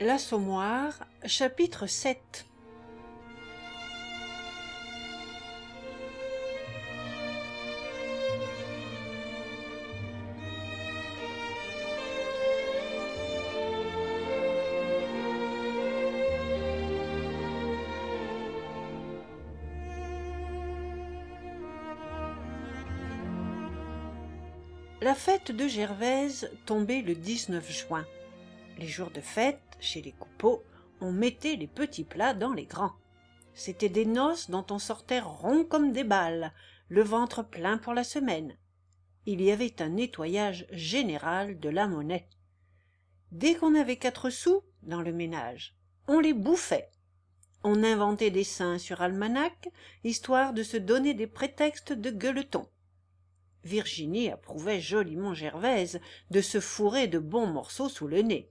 L'Assommoir, chapitre 7 La fête de Gervaise tombait le 19 juin. Les jours de fête chez les Coupeaux, on mettait les petits plats dans les grands. C'étaient des noces dont on sortait rond comme des balles, le ventre plein pour la semaine. Il y avait un nettoyage général de la monnaie. Dès qu'on avait quatre sous dans le ménage, on les bouffait. On inventait des seins sur almanach, histoire de se donner des prétextes de gueuleton. Virginie approuvait joliment Gervaise de se fourrer de bons morceaux sous le nez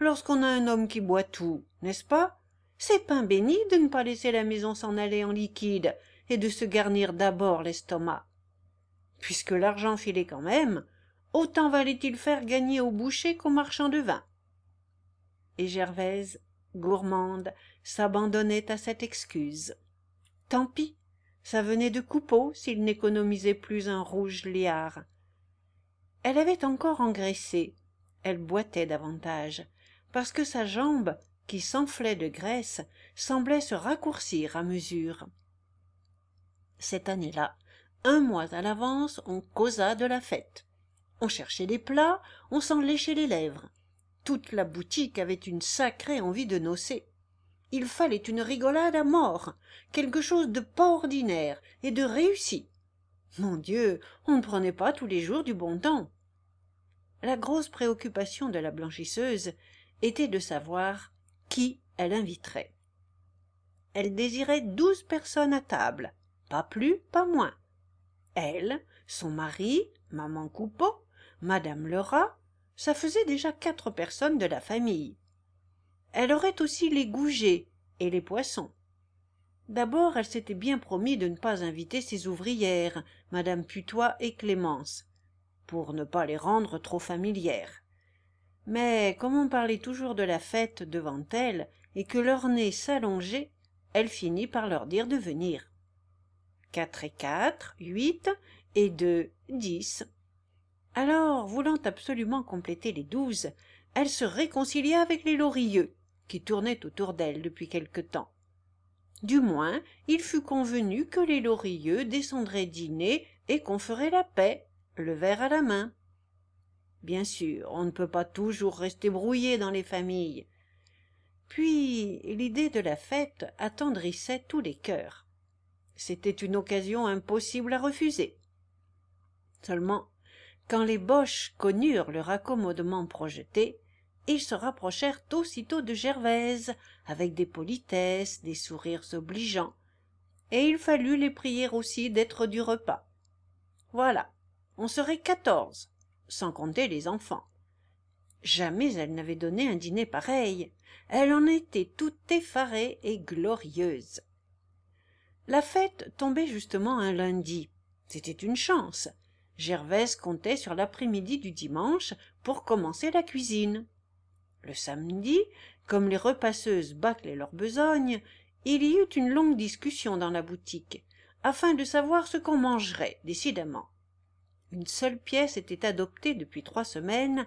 lorsqu'on a un homme qui boit tout, n'est-ce pas C'est pain béni de ne pas laisser la maison s'en aller en liquide et de se garnir d'abord l'estomac. Puisque l'argent filait quand même, autant valait-il faire gagner au boucher qu'au marchand de vin. Et Gervaise, gourmande, s'abandonnait à cette excuse. Tant pis, ça venait de Coupeau s'il n'économisait plus un rouge liard. Elle avait encore engraissé, elle boitait davantage, parce que sa jambe, qui s'enflait de graisse, semblait se raccourcir à mesure. Cette année-là, un mois à l'avance, on causa de la fête. On cherchait les plats, on s'en léchait les lèvres. Toute la boutique avait une sacrée envie de nocer. Il fallait une rigolade à mort, quelque chose de pas ordinaire et de réussi. Mon Dieu, on ne prenait pas tous les jours du bon temps. La grosse préoccupation de la blanchisseuse était de savoir qui elle inviterait. Elle désirait douze personnes à table, pas plus, pas moins. Elle, son mari, maman Coupeau, madame Lerat, ça faisait déjà quatre personnes de la famille. Elle aurait aussi les goujets et les poissons. D'abord, elle s'était bien promis de ne pas inviter ses ouvrières, madame Putois et Clémence, pour ne pas les rendre trop familières mais comme on parlait toujours de la fête devant elle et que leur nez s'allongeait elle finit par leur dire de venir quatre et quatre huit et deux dix alors voulant absolument compléter les douze elle se réconcilia avec les lorilleux qui tournaient autour d'elle depuis quelque temps du moins il fut convenu que les lorilleux descendraient dîner et qu'on ferait la paix le verre à la main Bien sûr, on ne peut pas toujours rester brouillé dans les familles. Puis l'idée de la fête attendrissait tous les cœurs. C'était une occasion impossible à refuser. Seulement, quand les Boches connurent le raccommodement projeté, ils se rapprochèrent aussitôt de Gervaise, avec des politesses, des sourires obligeants, et il fallut les prier aussi d'être du repas. Voilà, on serait quatorze, sans compter les enfants. Jamais elle n'avait donné un dîner pareil. Elle en était tout effarée et glorieuse. La fête tombait justement un lundi. C'était une chance. Gervaise comptait sur l'après-midi du dimanche pour commencer la cuisine. Le samedi, comme les repasseuses bâclaient leur besogne, il y eut une longue discussion dans la boutique, afin de savoir ce qu'on mangerait, décidément une seule pièce était adoptée depuis trois semaines,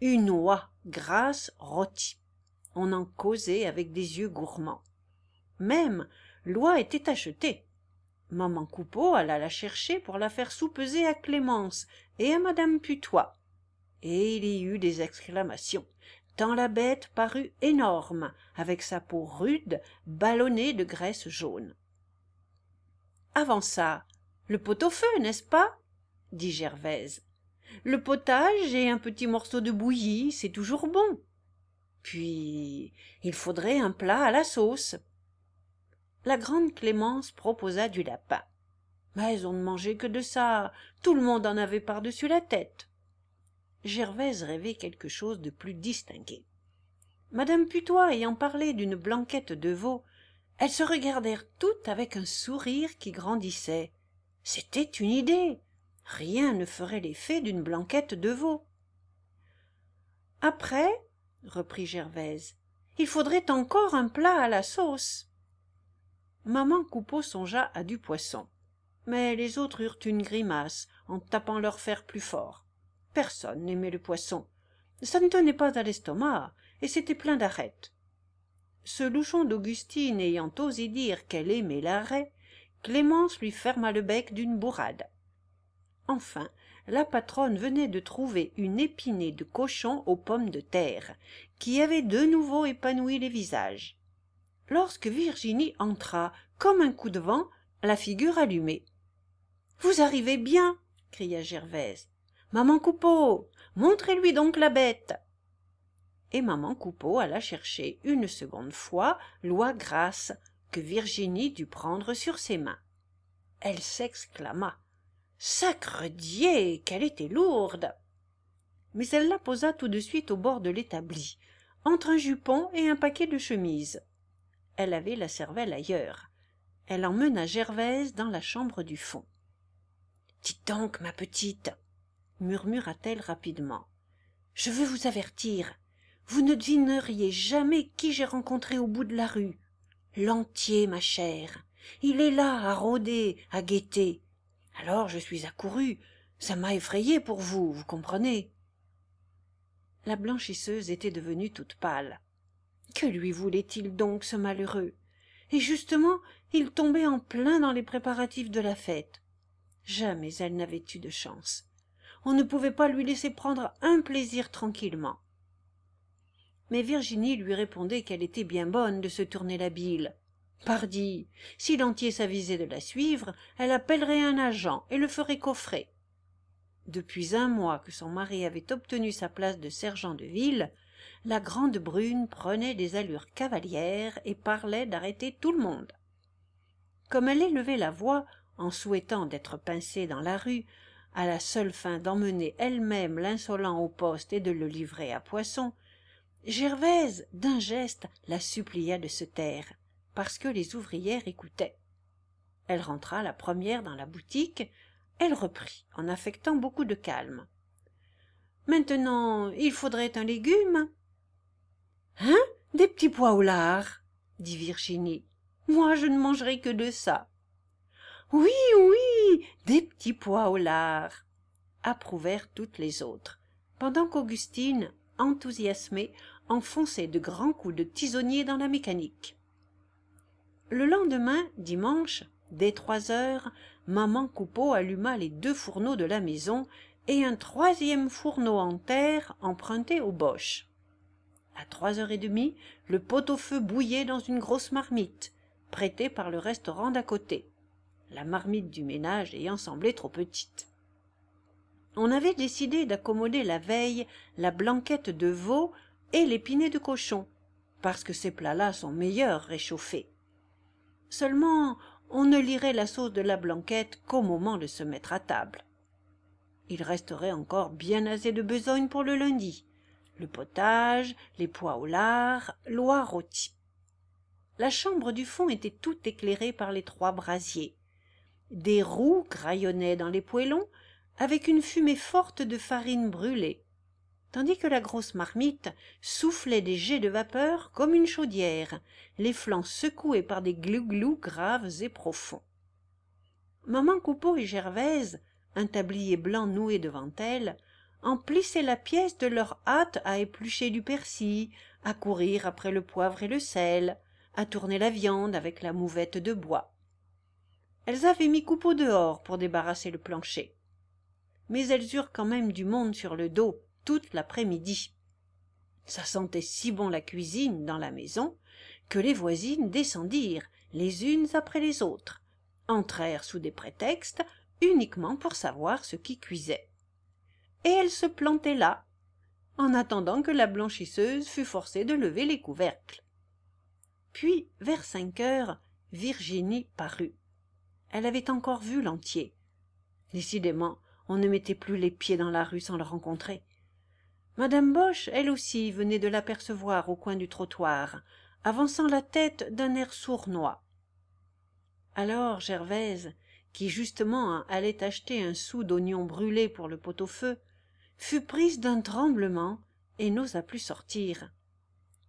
une oie grasse rôtie. On en causait avec des yeux gourmands. Même, l'oie était achetée. Maman Coupeau alla la chercher pour la faire soupeser à Clémence et à Madame Putois. Et il y eut des exclamations, tant la bête parut énorme, avec sa peau rude, ballonnée de graisse jaune. Avant ça, le pot-au-feu, n'est-ce pas dit gervaise le potage et un petit morceau de bouillie c'est toujours bon puis il faudrait un plat à la sauce la grande clémence proposa du lapin mais on ne mangeait que de ça tout le monde en avait par-dessus la tête gervaise rêvait quelque chose de plus distingué madame putois ayant parlé d'une blanquette de veau elles se regardèrent toutes avec un sourire qui grandissait c'était une idée rien ne ferait l'effet d'une blanquette de veau. Après, reprit Gervaise, il faudrait encore un plat à la sauce. Maman Coupeau songea à du poisson. Mais les autres eurent une grimace en tapant leur fer plus fort. Personne n'aimait le poisson. Ça ne tenait pas à l'estomac, et c'était plein d'arêtes. Ce louchon d'Augustine ayant osé dire qu'elle aimait l'arrêt, Clémence lui ferma le bec d'une bourrade enfin la patronne venait de trouver une épinée de cochon aux pommes de terre qui avait de nouveau épanoui les visages lorsque virginie entra comme un coup de vent la figure allumée vous arrivez bien cria gervaise maman coupeau montrez-lui donc la bête et maman coupeau alla chercher une seconde fois l'oie grasse que virginie dut prendre sur ses mains elle s'exclama Dieu qu'elle était lourde mais elle la posa tout de suite au bord de l'établi entre un jupon et un paquet de chemises elle avait la cervelle ailleurs elle emmena gervaise dans la chambre du fond dites donc ma petite murmura-t-elle rapidement je veux vous avertir vous ne devineriez jamais qui j'ai rencontré au bout de la rue L'entier, ma chère il est là à rôder à guetter alors je suis accourue ça m'a effrayée pour vous vous comprenez la blanchisseuse était devenue toute pâle que lui voulait-il donc ce malheureux et justement il tombait en plein dans les préparatifs de la fête jamais elle n'avait eu de chance on ne pouvait pas lui laisser prendre un plaisir tranquillement mais virginie lui répondait qu'elle était bien bonne de se tourner la bile pardi si l'entier s'avisait de la suivre elle appellerait un agent et le ferait coffrer depuis un mois que son mari avait obtenu sa place de sergent de ville la grande brune prenait des allures cavalières et parlait d'arrêter tout le monde comme elle élevait la voix en souhaitant d'être pincée dans la rue à la seule fin d'emmener elle-même l'insolent au poste et de le livrer à poisson gervaise d'un geste la supplia de se taire parce que les ouvrières écoutaient. Elle rentra la première dans la boutique, elle reprit, en affectant beaucoup de calme. Maintenant, il faudrait un légume. Hein? Des petits pois au lard, dit Virginie. Moi, je ne mangerai que de ça. Oui, oui, des petits pois au lard, approuvèrent toutes les autres, pendant qu'Augustine, enthousiasmée, enfonçait de grands coups de tisonnier dans la mécanique. Le lendemain, dimanche, dès trois heures, maman Coupeau alluma les deux fourneaux de la maison et un troisième fourneau en terre emprunté aux Boches. À trois heures et demie, le pot-au-feu bouillait dans une grosse marmite, prêtée par le restaurant d'à côté, la marmite du ménage ayant semblé trop petite. On avait décidé d'accommoder la veille la blanquette de veau et l'épinet de cochon, parce que ces plats-là sont meilleurs réchauffés. Seulement, on ne lirait la sauce de la blanquette qu'au moment de se mettre à table. Il resterait encore bien assez de besogne pour le lundi. Le potage, les pois au lard, l'oie rôtie. La chambre du fond était toute éclairée par les trois brasiers. Des roues graillonnaient dans les poêlons, avec une fumée forte de farine brûlée tandis que la grosse marmite soufflait des jets de vapeur comme une chaudière les flancs secoués par des glouglous graves et profonds maman coupeau et gervaise un tablier blanc noué devant elles emplissaient la pièce de leur hâte à éplucher du persil à courir après le poivre et le sel à tourner la viande avec la mouvette de bois elles avaient mis coupeau dehors pour débarrasser le plancher mais elles eurent quand même du monde sur le dos toute l'après-midi. Ça sentait si bon la cuisine dans la maison que les voisines descendirent les unes après les autres, entrèrent sous des prétextes uniquement pour savoir ce qui cuisait. Et elles se plantaient là, en attendant que la blanchisseuse fût forcée de lever les couvercles. Puis, vers cinq heures, Virginie parut. Elle avait encore vu l'entier. Décidément, on ne mettait plus les pieds dans la rue sans le rencontrer. Madame Boche, elle aussi, venait de l'apercevoir au coin du trottoir, avançant la tête d'un air sournois. Alors Gervaise, qui justement allait acheter un sou d'oignon brûlé pour le pot-au-feu, fut prise d'un tremblement et n'osa plus sortir.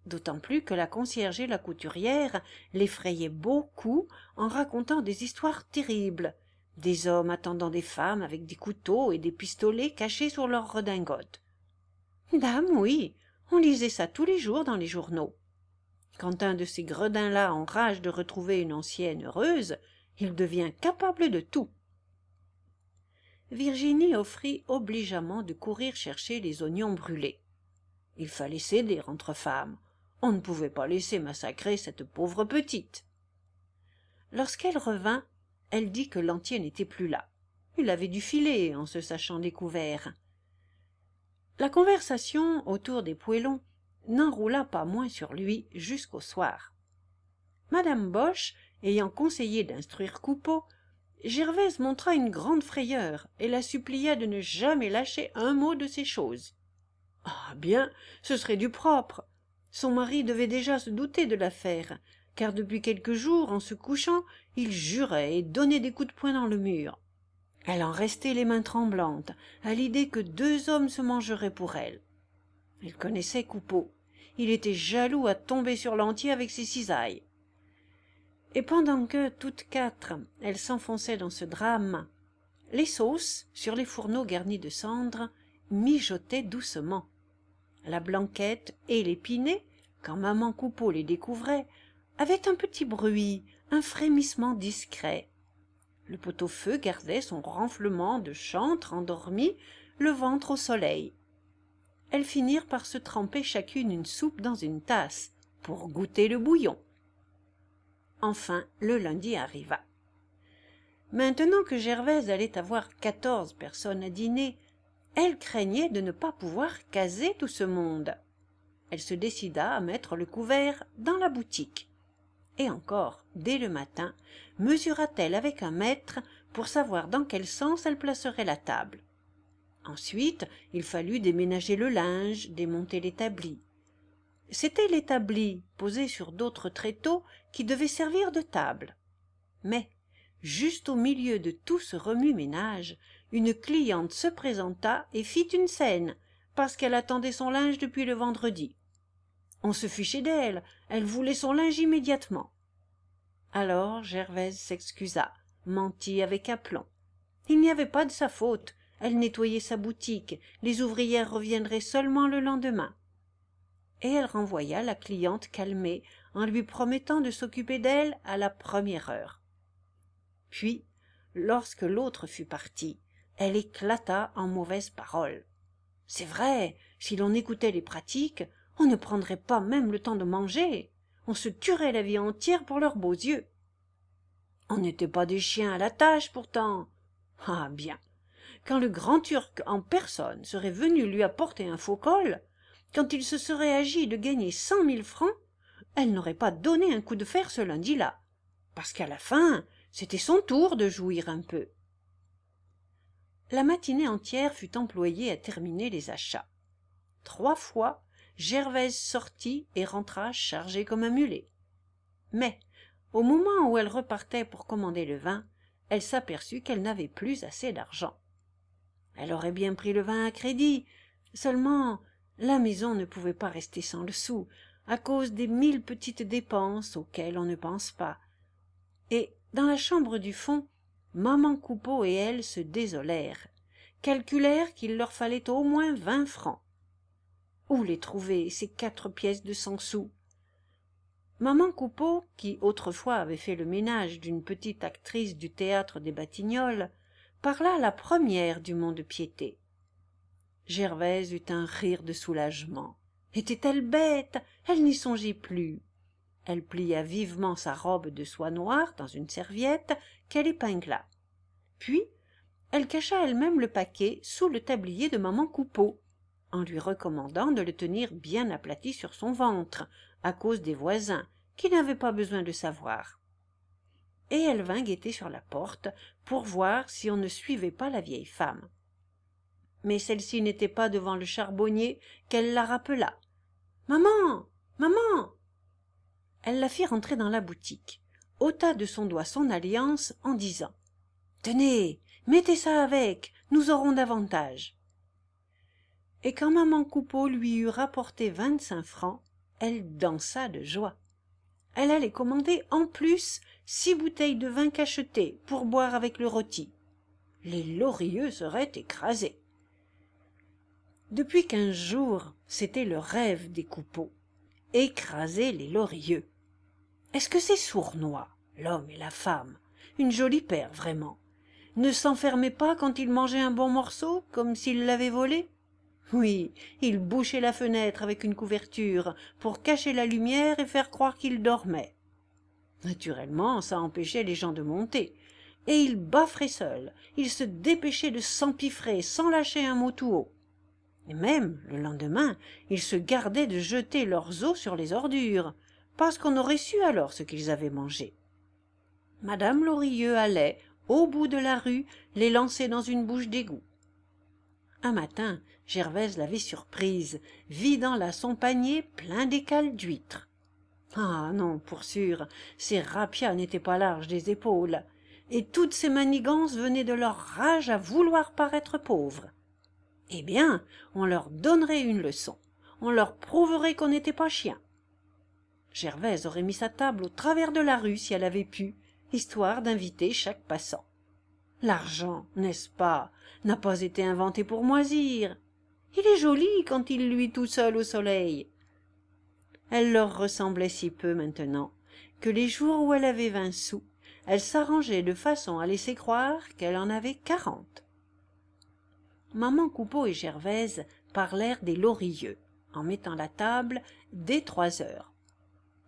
D'autant plus que la concierge et la couturière l'effrayaient beaucoup en racontant des histoires terribles, des hommes attendant des femmes avec des couteaux et des pistolets cachés sur leurs redingotes, dame bah oui on lisait ça tous les jours dans les journaux quand un de ces gredins là enrage de retrouver une ancienne heureuse il devient capable de tout virginie offrit obligeamment de courir chercher les oignons brûlés il fallait céder entre femmes on ne pouvait pas laisser massacrer cette pauvre petite lorsqu'elle revint elle dit que l'entier n'était plus là il avait dû filer en se sachant découvert la conversation autour des poêlons n'enroula pas moins sur lui jusqu'au soir madame boche ayant conseillé d'instruire coupeau gervaise montra une grande frayeur et la supplia de ne jamais lâcher un mot de ces choses ah bien ce serait du propre son mari devait déjà se douter de l'affaire car depuis quelques jours en se couchant il jurait et donnait des coups de poing dans le mur elle en restait les mains tremblantes à l'idée que deux hommes se mangeraient pour elle. Elle connaissait Coupeau. Il était jaloux à tomber sur l'entier avec ses cisailles. Et pendant que, toutes quatre, elles s'enfonçaient dans ce drame, les sauces, sur les fourneaux garnis de cendres, mijotaient doucement. La blanquette et l'épinet, quand maman Coupeau les découvrait, avaient un petit bruit, un frémissement discret. Le pot-au-feu gardait son renflement de chantre endormi, le ventre au soleil. Elles finirent par se tremper chacune une soupe dans une tasse, pour goûter le bouillon. Enfin, le lundi arriva. Maintenant que Gervaise allait avoir quatorze personnes à dîner, elle craignait de ne pas pouvoir caser tout ce monde. Elle se décida à mettre le couvert dans la boutique. Et encore, dès le matin, mesura-t-elle avec un mètre pour savoir dans quel sens elle placerait la table. Ensuite, il fallut déménager le linge, démonter l'établi. C'était l'établi, posé sur d'autres tréteaux, qui devait servir de table. Mais, juste au milieu de tout ce remue-ménage, une cliente se présenta et fit une scène, parce qu'elle attendait son linge depuis le vendredi. On se fichait d'elle, elle voulait son linge immédiatement. Alors Gervaise s'excusa, mentit avec aplomb. Il n'y avait pas de sa faute. Elle nettoyait sa boutique, les ouvrières reviendraient seulement le lendemain. Et elle renvoya la cliente calmée en lui promettant de s'occuper d'elle à la première heure. Puis, lorsque l'autre fut partie, elle éclata en mauvaises paroles. C'est vrai, si l'on écoutait les pratiques, on ne prendrait pas même le temps de manger on se tuerait la vie entière pour leurs beaux yeux. On n'était pas des chiens à la tâche pourtant. Ah bien. Quand le grand turc en personne serait venu lui apporter un faux col, quand il se serait agi de gagner cent mille francs, elle n'aurait pas donné un coup de fer ce lundi là, parce qu'à la fin c'était son tour de jouir un peu. La matinée entière fut employée à terminer les achats. Trois fois gervaise sortit et rentra chargée comme un mulet mais au moment où elle repartait pour commander le vin elle s'aperçut qu'elle n'avait plus assez d'argent elle aurait bien pris le vin à crédit seulement la maison ne pouvait pas rester sans le sou à cause des mille petites dépenses auxquelles on ne pense pas et dans la chambre du fond maman coupeau et elle se désolèrent calculèrent qu'il leur fallait au moins vingt francs où les trouver, ces quatre pièces de cent sous Maman Coupeau, qui autrefois avait fait le ménage d'une petite actrice du théâtre des Batignolles, parla la première du monde de piété Gervaise eut un rire de soulagement. Était-elle bête Elle n'y songeait plus. Elle plia vivement sa robe de soie noire dans une serviette qu'elle épingla. Puis, elle cacha elle-même le paquet sous le tablier de maman Coupeau, en lui recommandant de le tenir bien aplati sur son ventre, à cause des voisins, qui n'avaient pas besoin de savoir. Et elle vint guetter sur la porte pour voir si on ne suivait pas la vieille femme. Mais celle-ci n'était pas devant le charbonnier qu'elle la rappela. Maman Maman Elle la fit rentrer dans la boutique, ôta de son doigt son alliance en disant Tenez, mettez ça avec, nous aurons davantage et quand maman coupeau lui eut rapporté vingt-cinq francs elle dansa de joie elle allait commander en plus six bouteilles de vin cacheté pour boire avec le rôti les lorilleux seraient écrasés depuis quinze jours c'était le rêve des Coupeaux écraser les lorilleux est-ce que c'est sournois l'homme et la femme une jolie paire vraiment ne s'enfermaient pas quand ils mangeaient un bon morceau comme s'ils l'avaient volé oui, il bouchait la fenêtre avec une couverture pour cacher la lumière et faire croire qu'il dormait. Naturellement, ça empêchait les gens de monter. Et il baffrait seul, il se dépêchait de s'empiffrer sans lâcher un mot tout haut. Et même, le lendemain, ils se gardaient de jeter leurs os sur les ordures, parce qu'on aurait su alors ce qu'ils avaient mangé. Madame Lorilleux allait, au bout de la rue, les lancer dans une bouche d'égout. Un matin, Gervaise l'avait surprise, vidant là son panier plein d'écales d'huîtres. Ah non, pour sûr, ces rapias n'étaient pas larges des épaules, et toutes ces manigances venaient de leur rage à vouloir paraître pauvres. Eh bien, on leur donnerait une leçon, on leur prouverait qu'on n'était pas chien. Gervaise aurait mis sa table au travers de la rue si elle avait pu, histoire d'inviter chaque passant. L'argent, n'est-ce pas, n'a pas été inventé pour moisir. Il est joli quand il luit tout seul au soleil. Elle leur ressemblait si peu maintenant que les jours où elle avait vingt sous, elle s'arrangeait de façon à laisser croire qu'elle en avait quarante. Maman Coupeau et Gervaise parlèrent des lorilleux, en mettant la table dès trois heures.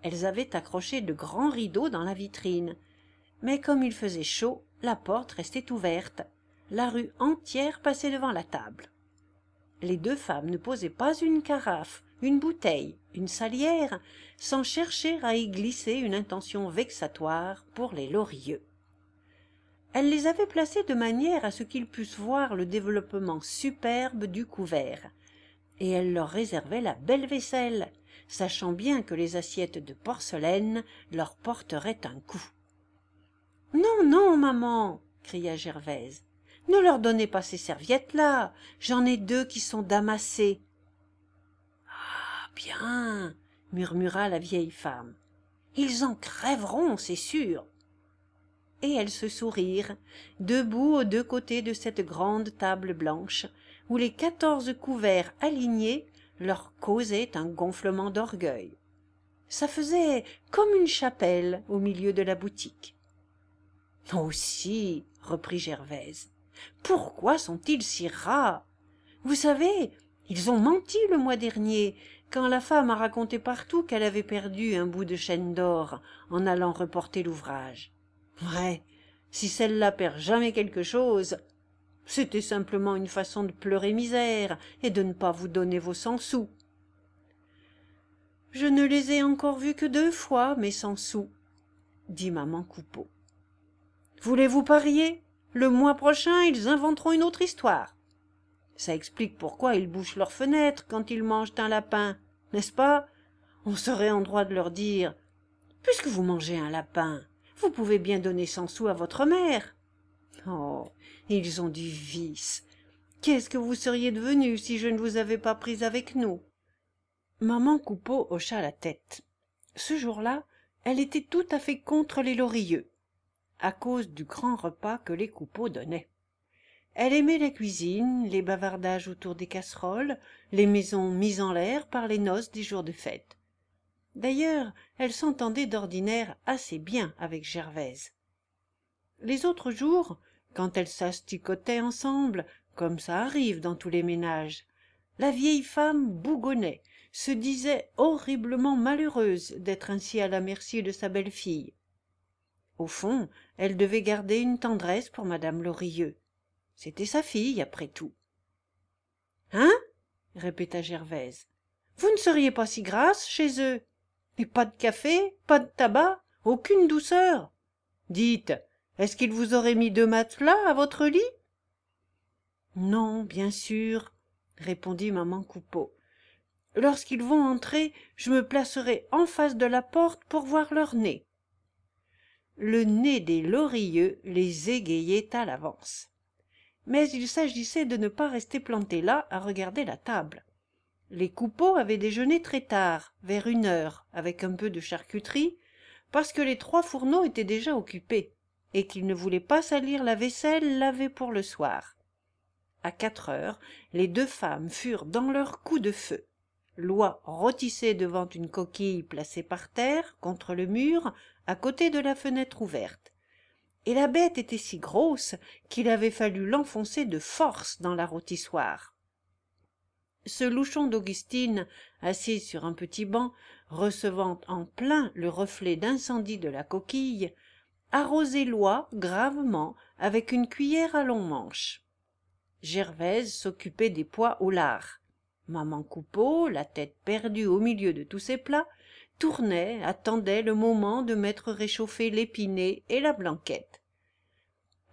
Elles avaient accroché de grands rideaux dans la vitrine, mais comme il faisait chaud, la porte restait ouverte. La rue entière passait devant la table les deux femmes ne posaient pas une carafe, une bouteille, une salière, sans chercher à y glisser une intention vexatoire pour les Lorieux. Elle les avait placées de manière à ce qu'ils pussent voir le développement superbe du couvert, et elle leur réservait la belle vaisselle, sachant bien que les assiettes de porcelaine leur porteraient un coup. Non, non, maman, cria Gervaise ne leur donnez pas ces serviettes là j'en ai deux qui sont damassées ah bien murmura la vieille femme ils en crèveront c'est sûr et elles se sourirent debout aux deux côtés de cette grande table blanche où les quatorze couverts alignés leur causaient un gonflement d'orgueil ça faisait comme une chapelle au milieu de la boutique aussi reprit gervaise pourquoi sont-ils si rats Vous savez, ils ont menti le mois dernier, quand la femme a raconté partout qu'elle avait perdu un bout de chaîne d'or en allant reporter l'ouvrage. Vrai, si celle-là perd jamais quelque chose, c'était simplement une façon de pleurer misère et de ne pas vous donner vos cent sous. Je ne les ai encore vus que deux fois, mes cent sous, dit maman Coupeau. Voulez-vous parier le mois prochain, ils inventeront une autre histoire. Ça explique pourquoi ils bouchent leurs fenêtres quand ils mangent un lapin, n'est-ce pas On serait en droit de leur dire Puisque vous mangez un lapin, vous pouvez bien donner cent sous à votre mère. Oh, ils ont du vice. Qu'est-ce que vous seriez devenu si je ne vous avais pas pris avec nous Maman Coupeau hocha la tête. Ce jour-là, elle était tout à fait contre les Lorilleux à cause du grand repas que les coupeaux donnaient elle aimait la cuisine les bavardages autour des casseroles les maisons mises en l'air par les noces des jours de fête d'ailleurs elle s'entendait d'ordinaire assez bien avec gervaise les autres jours quand elles s'asticotaient ensemble comme ça arrive dans tous les ménages la vieille femme bougonnait se disait horriblement malheureuse d'être ainsi à la merci de sa belle-fille au fond elle devait garder une tendresse pour madame lorilleux c'était sa fille après tout hein répéta gervaise vous ne seriez pas si grasse chez eux et pas de café pas de tabac aucune douceur dites est-ce qu'ils vous auraient mis deux matelas à votre lit non bien sûr répondit maman coupeau lorsqu'ils vont entrer je me placerai en face de la porte pour voir leur nez le nez des lorilleux les égayait à l'avance. Mais il s'agissait de ne pas rester planté là à regarder la table. Les coupeaux avaient déjeuné très tard, vers une heure, avec un peu de charcuterie, parce que les trois fourneaux étaient déjà occupés, et qu'ils ne voulaient pas salir la vaisselle lavée pour le soir. À quatre heures, les deux femmes furent dans leur coup de feu. Loi rôtissait devant une coquille placée par terre, contre le mur, à côté de la fenêtre ouverte et la bête était si grosse qu'il avait fallu l'enfoncer de force dans la rôtissoire ce louchon d'augustine assis sur un petit banc recevant en plein le reflet d'incendie de la coquille arrosait l'oie gravement avec une cuillère à long manche gervaise s'occupait des pois au lard maman coupeau la tête perdue au milieu de tous ses plats tournait, attendait le moment de mettre réchauffer l'épiné et la blanquette.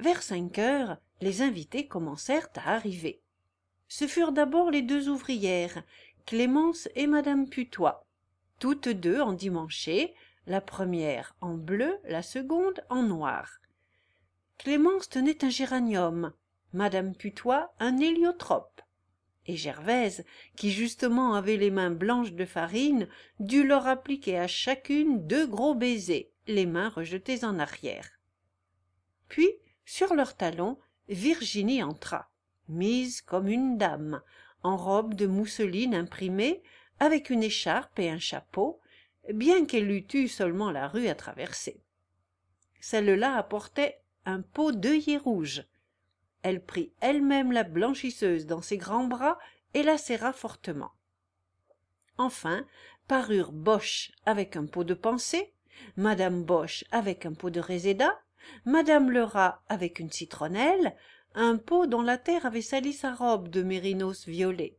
Vers cinq heures, les invités commencèrent à arriver. Ce furent d'abord les deux ouvrières, Clémence et madame Putois, toutes deux en endimanchées, la première en bleu, la seconde en noir. Clémence tenait un géranium, madame Putois un héliotrope et gervaise qui justement avait les mains blanches de farine dut leur appliquer à chacune deux gros baisers les mains rejetées en arrière puis sur leurs talons virginie entra mise comme une dame en robe de mousseline imprimée avec une écharpe et un chapeau bien qu'elle eût eu seulement la rue à traverser celle-là apportait un pot d'œillets rouges elle prit elle-même la blanchisseuse dans ses grands bras et la serra fortement. Enfin parurent Bosch avec un pot de pensée, Madame Boche avec un pot de réséda, Madame Lerat avec une citronnelle, un pot dont la terre avait sali sa robe de mérinos violet.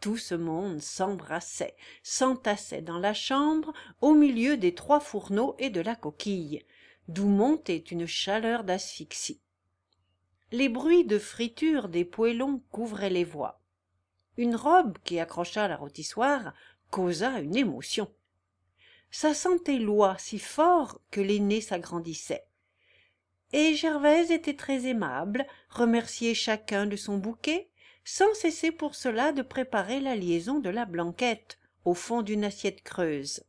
Tout ce monde s'embrassait, s'entassait dans la chambre, au milieu des trois fourneaux et de la coquille, d'où montait une chaleur d'asphyxie les bruits de friture des poêlons couvraient les voies. Une robe qui accrocha la rôtissoire causa une émotion. Ça sentait l'oie si fort que l'aîné s'agrandissait. Et Gervaise était très aimable, remerciait chacun de son bouquet, sans cesser pour cela de préparer la liaison de la blanquette, au fond d'une assiette creuse.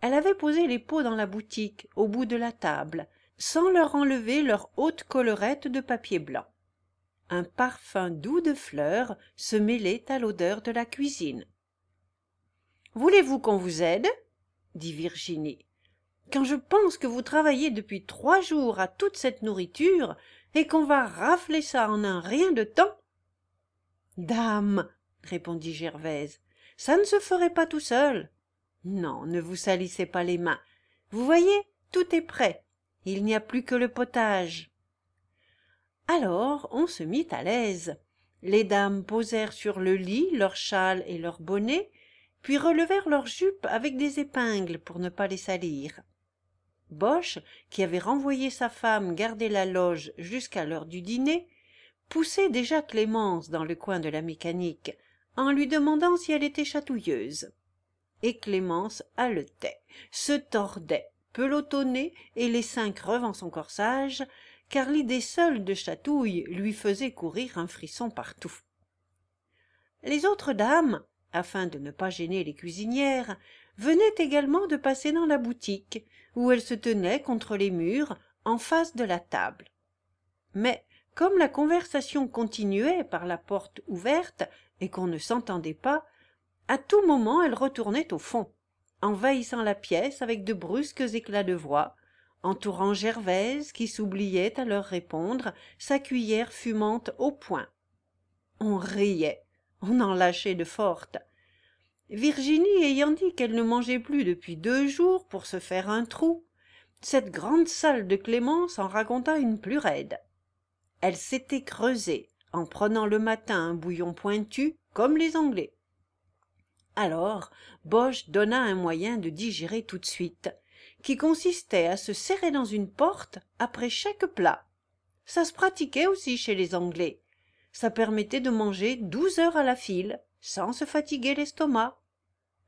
Elle avait posé les pots dans la boutique, au bout de la table, sans leur enlever leur haute collerette de papier blanc. Un parfum doux de fleurs se mêlait à l'odeur de la cuisine. Voulez-vous qu'on vous aide dit Virginie. Quand je pense que vous travaillez depuis trois jours à toute cette nourriture et qu'on va rafler ça en un rien de temps. Dame, répondit Gervaise, ça ne se ferait pas tout seul. Non, ne vous salissez pas les mains. Vous voyez, tout est prêt il n'y a plus que le potage. Alors on se mit à l'aise. Les dames posèrent sur le lit leurs châles et leurs bonnets, puis relevèrent leurs jupes avec des épingles pour ne pas les salir. Boche, qui avait renvoyé sa femme garder la loge jusqu'à l'heure du dîner, poussait déjà Clémence dans le coin de la mécanique, en lui demandant si elle était chatouilleuse. Et Clémence haletait, se tordait, pelotonné et les cinq revant son corsage car l'idée seule de chatouille lui faisait courir un frisson partout les autres dames afin de ne pas gêner les cuisinières venaient également de passer dans la boutique où elles se tenaient contre les murs en face de la table mais comme la conversation continuait par la porte ouverte et qu'on ne s'entendait pas à tout moment elles retournaient au fond envahissant la pièce avec de brusques éclats de voix entourant gervaise qui s'oubliait à leur répondre sa cuillère fumante au poing on riait on en lâchait de fortes virginie ayant dit qu'elle ne mangeait plus depuis deux jours pour se faire un trou cette grande salle de clémence en raconta une plus raide elle s'était creusée en prenant le matin un bouillon pointu comme les anglais alors boche donna un moyen de digérer tout de suite qui consistait à se serrer dans une porte après chaque plat ça se pratiquait aussi chez les anglais ça permettait de manger douze heures à la file sans se fatiguer l'estomac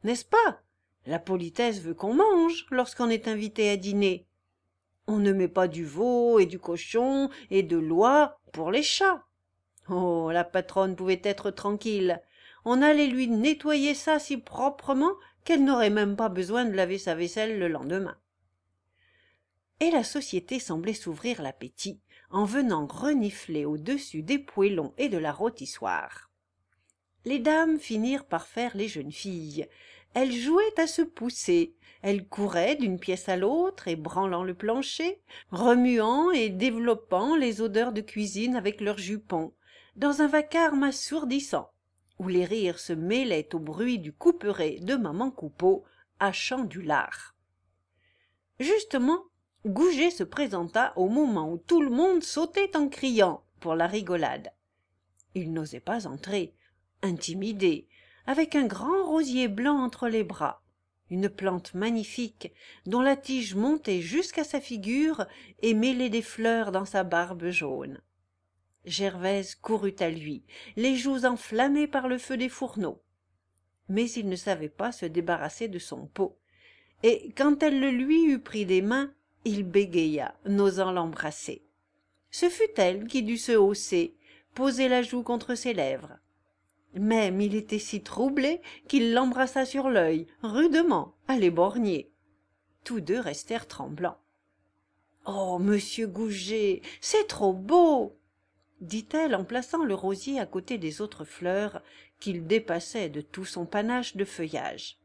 n'est-ce pas la politesse veut qu'on mange lorsqu'on est invité à dîner on ne met pas du veau et du cochon et de l'oie pour les chats oh la patronne pouvait être tranquille on allait lui nettoyer ça si proprement qu'elle n'aurait même pas besoin de laver sa vaisselle le lendemain. Et la société semblait s'ouvrir l'appétit en venant renifler au-dessus des poêlons et de la rôtissoire. Les dames finirent par faire les jeunes filles. Elles jouaient à se pousser, elles couraient d'une pièce à l'autre, ébranlant le plancher, remuant et développant les odeurs de cuisine avec leurs jupons, dans un vacarme assourdissant où les rires se mêlaient au bruit du couperet de maman coupeau hachant du lard justement Gouget se présenta au moment où tout le monde sautait en criant pour la rigolade il n'osait pas entrer intimidé avec un grand rosier blanc entre les bras une plante magnifique dont la tige montait jusqu'à sa figure et mêlait des fleurs dans sa barbe jaune gervaise courut à lui les joues enflammées par le feu des fourneaux mais il ne savait pas se débarrasser de son pot et quand elle le lui eut pris des mains il bégaya n'osant l'embrasser ce fut elle qui dut se hausser poser la joue contre ses lèvres même il était si troublé qu'il l'embrassa sur l'œil rudement à l'éborgner tous deux restèrent tremblants oh monsieur Gouget, c'est trop beau dit-elle en plaçant le rosier à côté des autres fleurs qu'il dépassait de tout son panache de feuillage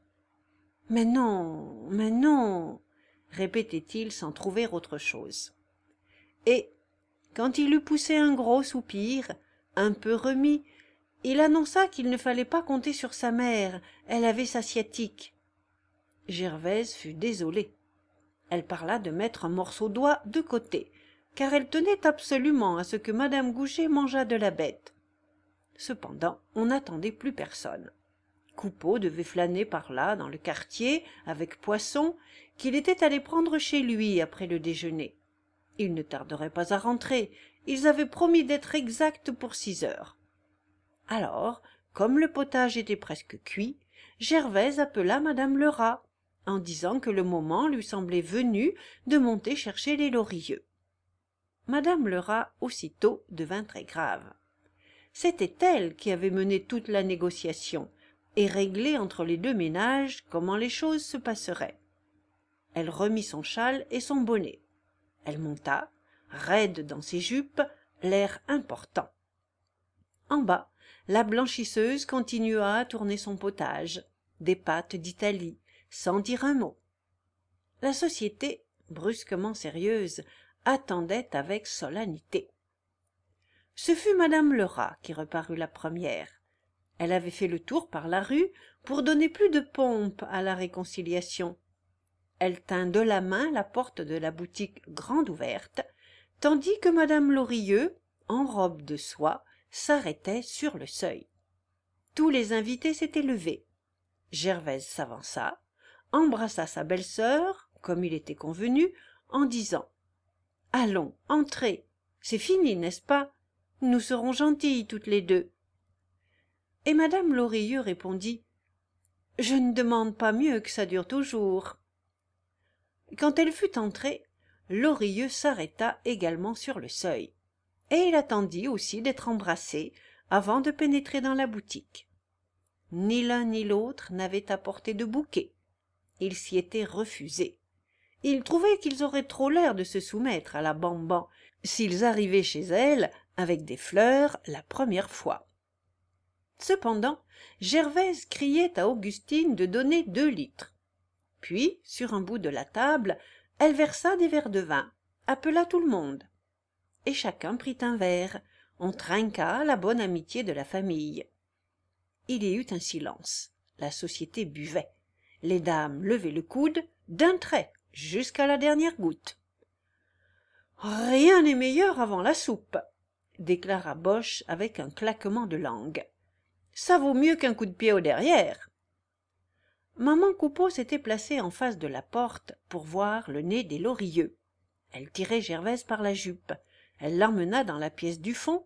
mais non mais non répétait-il sans trouver autre chose et quand il eut poussé un gros soupir un peu remis il annonça qu'il ne fallait pas compter sur sa mère elle avait sa sciatique gervaise fut désolée elle parla de mettre un morceau d'oie de côté car elle tenait absolument à ce que Madame Gouget mangeât de la bête. Cependant, on n'attendait plus personne. Coupeau devait flâner par là, dans le quartier, avec Poisson, qu'il était allé prendre chez lui après le déjeuner. Il ne tarderait pas à rentrer. Ils avaient promis d'être exacts pour six heures. Alors, comme le potage était presque cuit, Gervaise appela Madame Lerat, en disant que le moment lui semblait venu de monter chercher les Lorilleux. Madame Lerat aussitôt devint très grave. C'était elle qui avait mené toute la négociation et réglé entre les deux ménages comment les choses se passeraient. Elle remit son châle et son bonnet. Elle monta, raide dans ses jupes, l'air important. En bas, la blanchisseuse continua à tourner son potage, des pâtes d'Italie, sans dire un mot. La société, brusquement sérieuse, attendait avec solennité ce fut madame lerat qui reparut la première elle avait fait le tour par la rue pour donner plus de pompe à la réconciliation elle tint de la main la porte de la boutique grande ouverte tandis que madame lorilleux en robe de soie s'arrêtait sur le seuil tous les invités s'étaient levés gervaise s'avança embrassa sa belle-sœur comme il était convenu en disant allons entrez c'est fini n'est-ce pas nous serons gentilles toutes les deux et madame lorilleux répondit je ne demande pas mieux que ça dure toujours quand elle fut entrée lorilleux s'arrêta également sur le seuil et il attendit aussi d'être embrassé avant de pénétrer dans la boutique ni l'un ni l'autre n'avaient apporté de bouquet ils s'y étaient refusés ils trouvaient qu'ils auraient trop l'air de se soumettre à la bamban s'ils arrivaient chez elle avec des fleurs la première fois cependant gervaise criait à augustine de donner deux litres puis sur un bout de la table elle versa des verres de vin appela tout le monde et chacun prit un verre on trinqua la bonne amitié de la famille il y eut un silence la société buvait les dames levaient le coude d'un trait jusqu'à la dernière goutte. Rien n'est meilleur avant la soupe, déclara Boche avec un claquement de langue. Ça vaut mieux qu'un coup de pied au derrière. Maman Coupeau s'était placée en face de la porte pour voir le nez des Lorilleux. Elle tirait Gervaise par la jupe. Elle l'emmena dans la pièce du fond,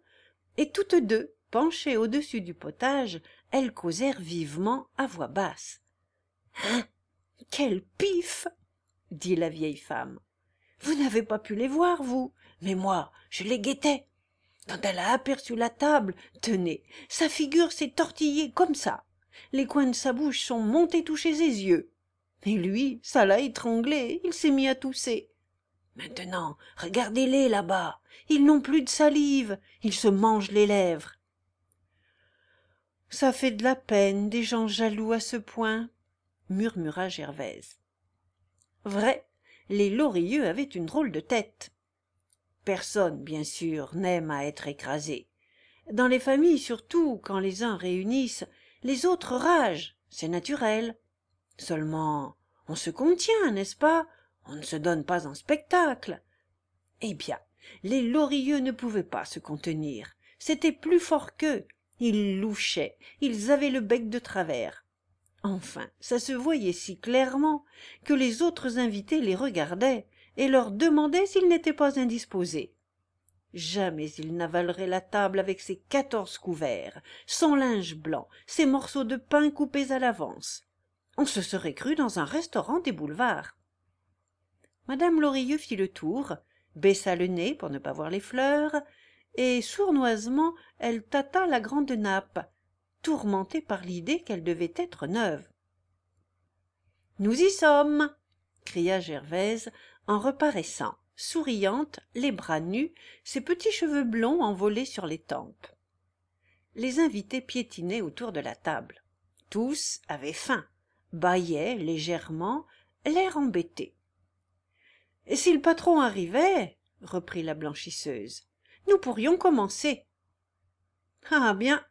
et toutes deux, penchées au-dessus du potage, elles causèrent vivement à voix basse. Hein Quel pif dit la vieille femme. Vous n'avez pas pu les voir, vous. Mais moi, je les guettais. Quand elle a aperçu la table, tenez, sa figure s'est tortillée comme ça. Les coins de sa bouche sont montés toucher ses yeux. Et lui, ça l'a étranglé, il s'est mis à tousser. Maintenant, regardez-les là-bas. Ils n'ont plus de salive, ils se mangent les lèvres. Ça fait de la peine des gens jaloux à ce point, murmura Gervaise vrai les lorilleux avaient une drôle de tête personne bien sûr n'aime à être écrasé dans les familles surtout quand les uns réunissent les autres ragent c'est naturel seulement on se contient n'est-ce pas on ne se donne pas en spectacle eh bien les lorilleux ne pouvaient pas se contenir c'était plus fort qu'eux ils louchaient ils avaient le bec de travers Enfin, ça se voyait si clairement que les autres invités les regardaient et leur demandaient s'ils n'étaient pas indisposés. Jamais ils n'avaleraient la table avec ses quatorze couverts, son linge blanc, ses morceaux de pain coupés à l'avance. On se serait cru dans un restaurant des boulevards. Madame Lorilleux fit le tour, baissa le nez pour ne pas voir les fleurs, et sournoisement elle tâta la grande nappe, tourmentée par l'idée qu'elle devait être neuve. Nous y sommes cria Gervaise en reparaissant, souriante, les bras nus, ses petits cheveux blonds envolés sur les tempes. Les invités piétinaient autour de la table. Tous avaient faim, bâillaient légèrement, l'air embêté. si le patron arrivait, reprit la blanchisseuse, nous pourrions commencer. Ah bien,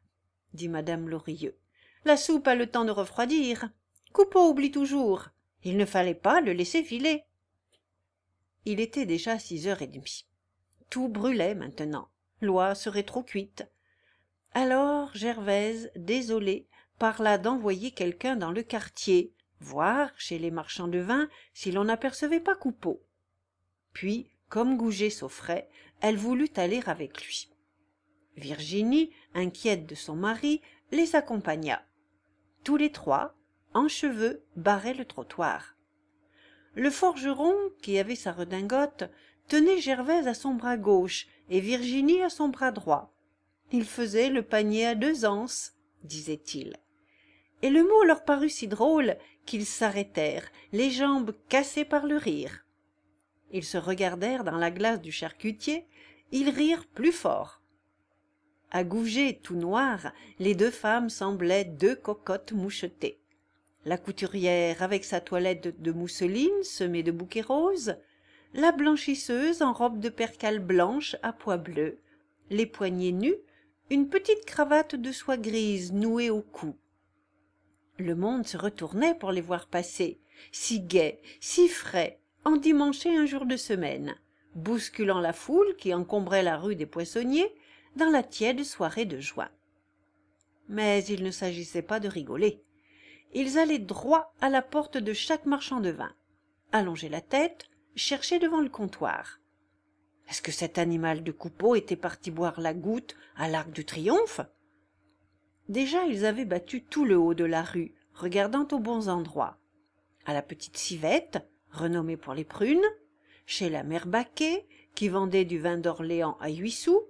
dit mme lorilleux la soupe a le temps de refroidir coupeau oublie toujours il ne fallait pas le laisser filer il était déjà six heures et demie tout brûlait maintenant l'oie serait trop cuite alors gervaise désolée parla d'envoyer quelqu'un dans le quartier voir chez les marchands de vin si l'on n'apercevait pas coupeau puis comme Gouget s'offrait elle voulut aller avec lui virginie inquiète de son mari les accompagna tous les trois en cheveux barraient le trottoir le forgeron qui avait sa redingote tenait gervaise à son bras gauche et virginie à son bras droit Il faisait le panier à deux anses disait-il et le mot leur parut si drôle qu'ils s'arrêtèrent les jambes cassées par le rire ils se regardèrent dans la glace du charcutier ils rirent plus fort à gouger tout noir les deux femmes semblaient deux cocottes mouchetées la couturière avec sa toilette de mousseline semée de bouquets roses la blanchisseuse en robe de percale blanche à pois bleus les poignets nus une petite cravate de soie grise nouée au cou le monde se retournait pour les voir passer si gais si frais endimanchés un jour de semaine bousculant la foule qui encombrait la rue des poissonniers dans la tiède soirée de juin. Mais il ne s'agissait pas de rigoler. Ils allaient droit à la porte de chaque marchand de vin, allonger la tête, cherchaient devant le comptoir. Est-ce que cet animal de coupeau était parti boire la goutte à l'Arc de Triomphe Déjà, ils avaient battu tout le haut de la rue, regardant aux bons endroits. À la petite civette, renommée pour les prunes, chez la mère Baquet, qui vendait du vin d'Orléans à huit sous,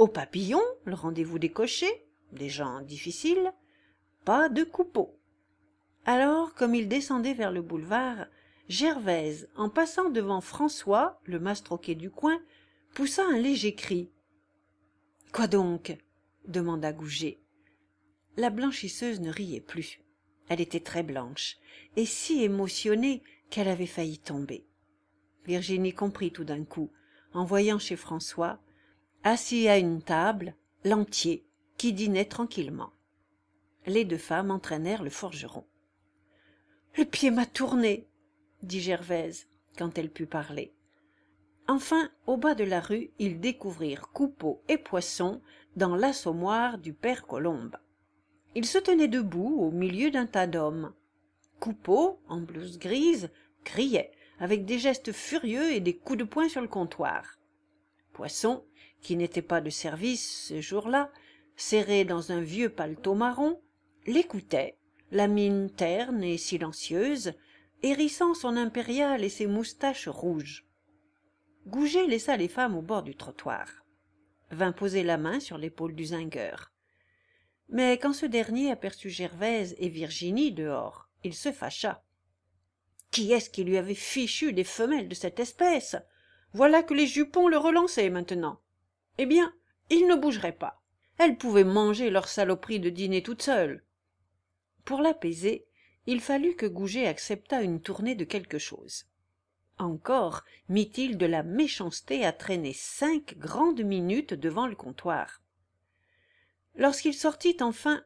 au papillon le rendez-vous des cochers des gens difficiles pas de coupeau. alors comme ils descendaient vers le boulevard gervaise en passant devant françois le mastroquet du coin poussa un léger cri quoi donc demanda Gouget. la blanchisseuse ne riait plus elle était très blanche et si émotionnée qu'elle avait failli tomber virginie comprit tout d'un coup en voyant chez françois assis à une table l'entier, qui dînait tranquillement les deux femmes entraînèrent le forgeron le pied m'a tourné dit gervaise quand elle put parler enfin au bas de la rue ils découvrirent coupeau et poisson dans l'assommoir du père colombe ils se tenaient debout au milieu d'un tas d'hommes coupeau en blouse grise criait avec des gestes furieux et des coups de poing sur le comptoir poisson qui n'était pas de service ce jour-là serré dans un vieux paletot marron l'écoutait la mine terne et silencieuse hérissant son impériale et ses moustaches rouges Gouget laissa les femmes au bord du trottoir vint poser la main sur l'épaule du zingueur mais quand ce dernier aperçut gervaise et virginie dehors il se fâcha qui est-ce qui lui avait fichu des femelles de cette espèce voilà que les jupons le relançaient maintenant eh bien, ils ne bougeraient pas. Elles pouvaient manger leur saloperie de dîner toute seule. Pour l'apaiser, il fallut que Gouget acceptât une tournée de quelque chose. Encore mit-il de la méchanceté à traîner cinq grandes minutes devant le comptoir. Lorsqu'il sortit enfin,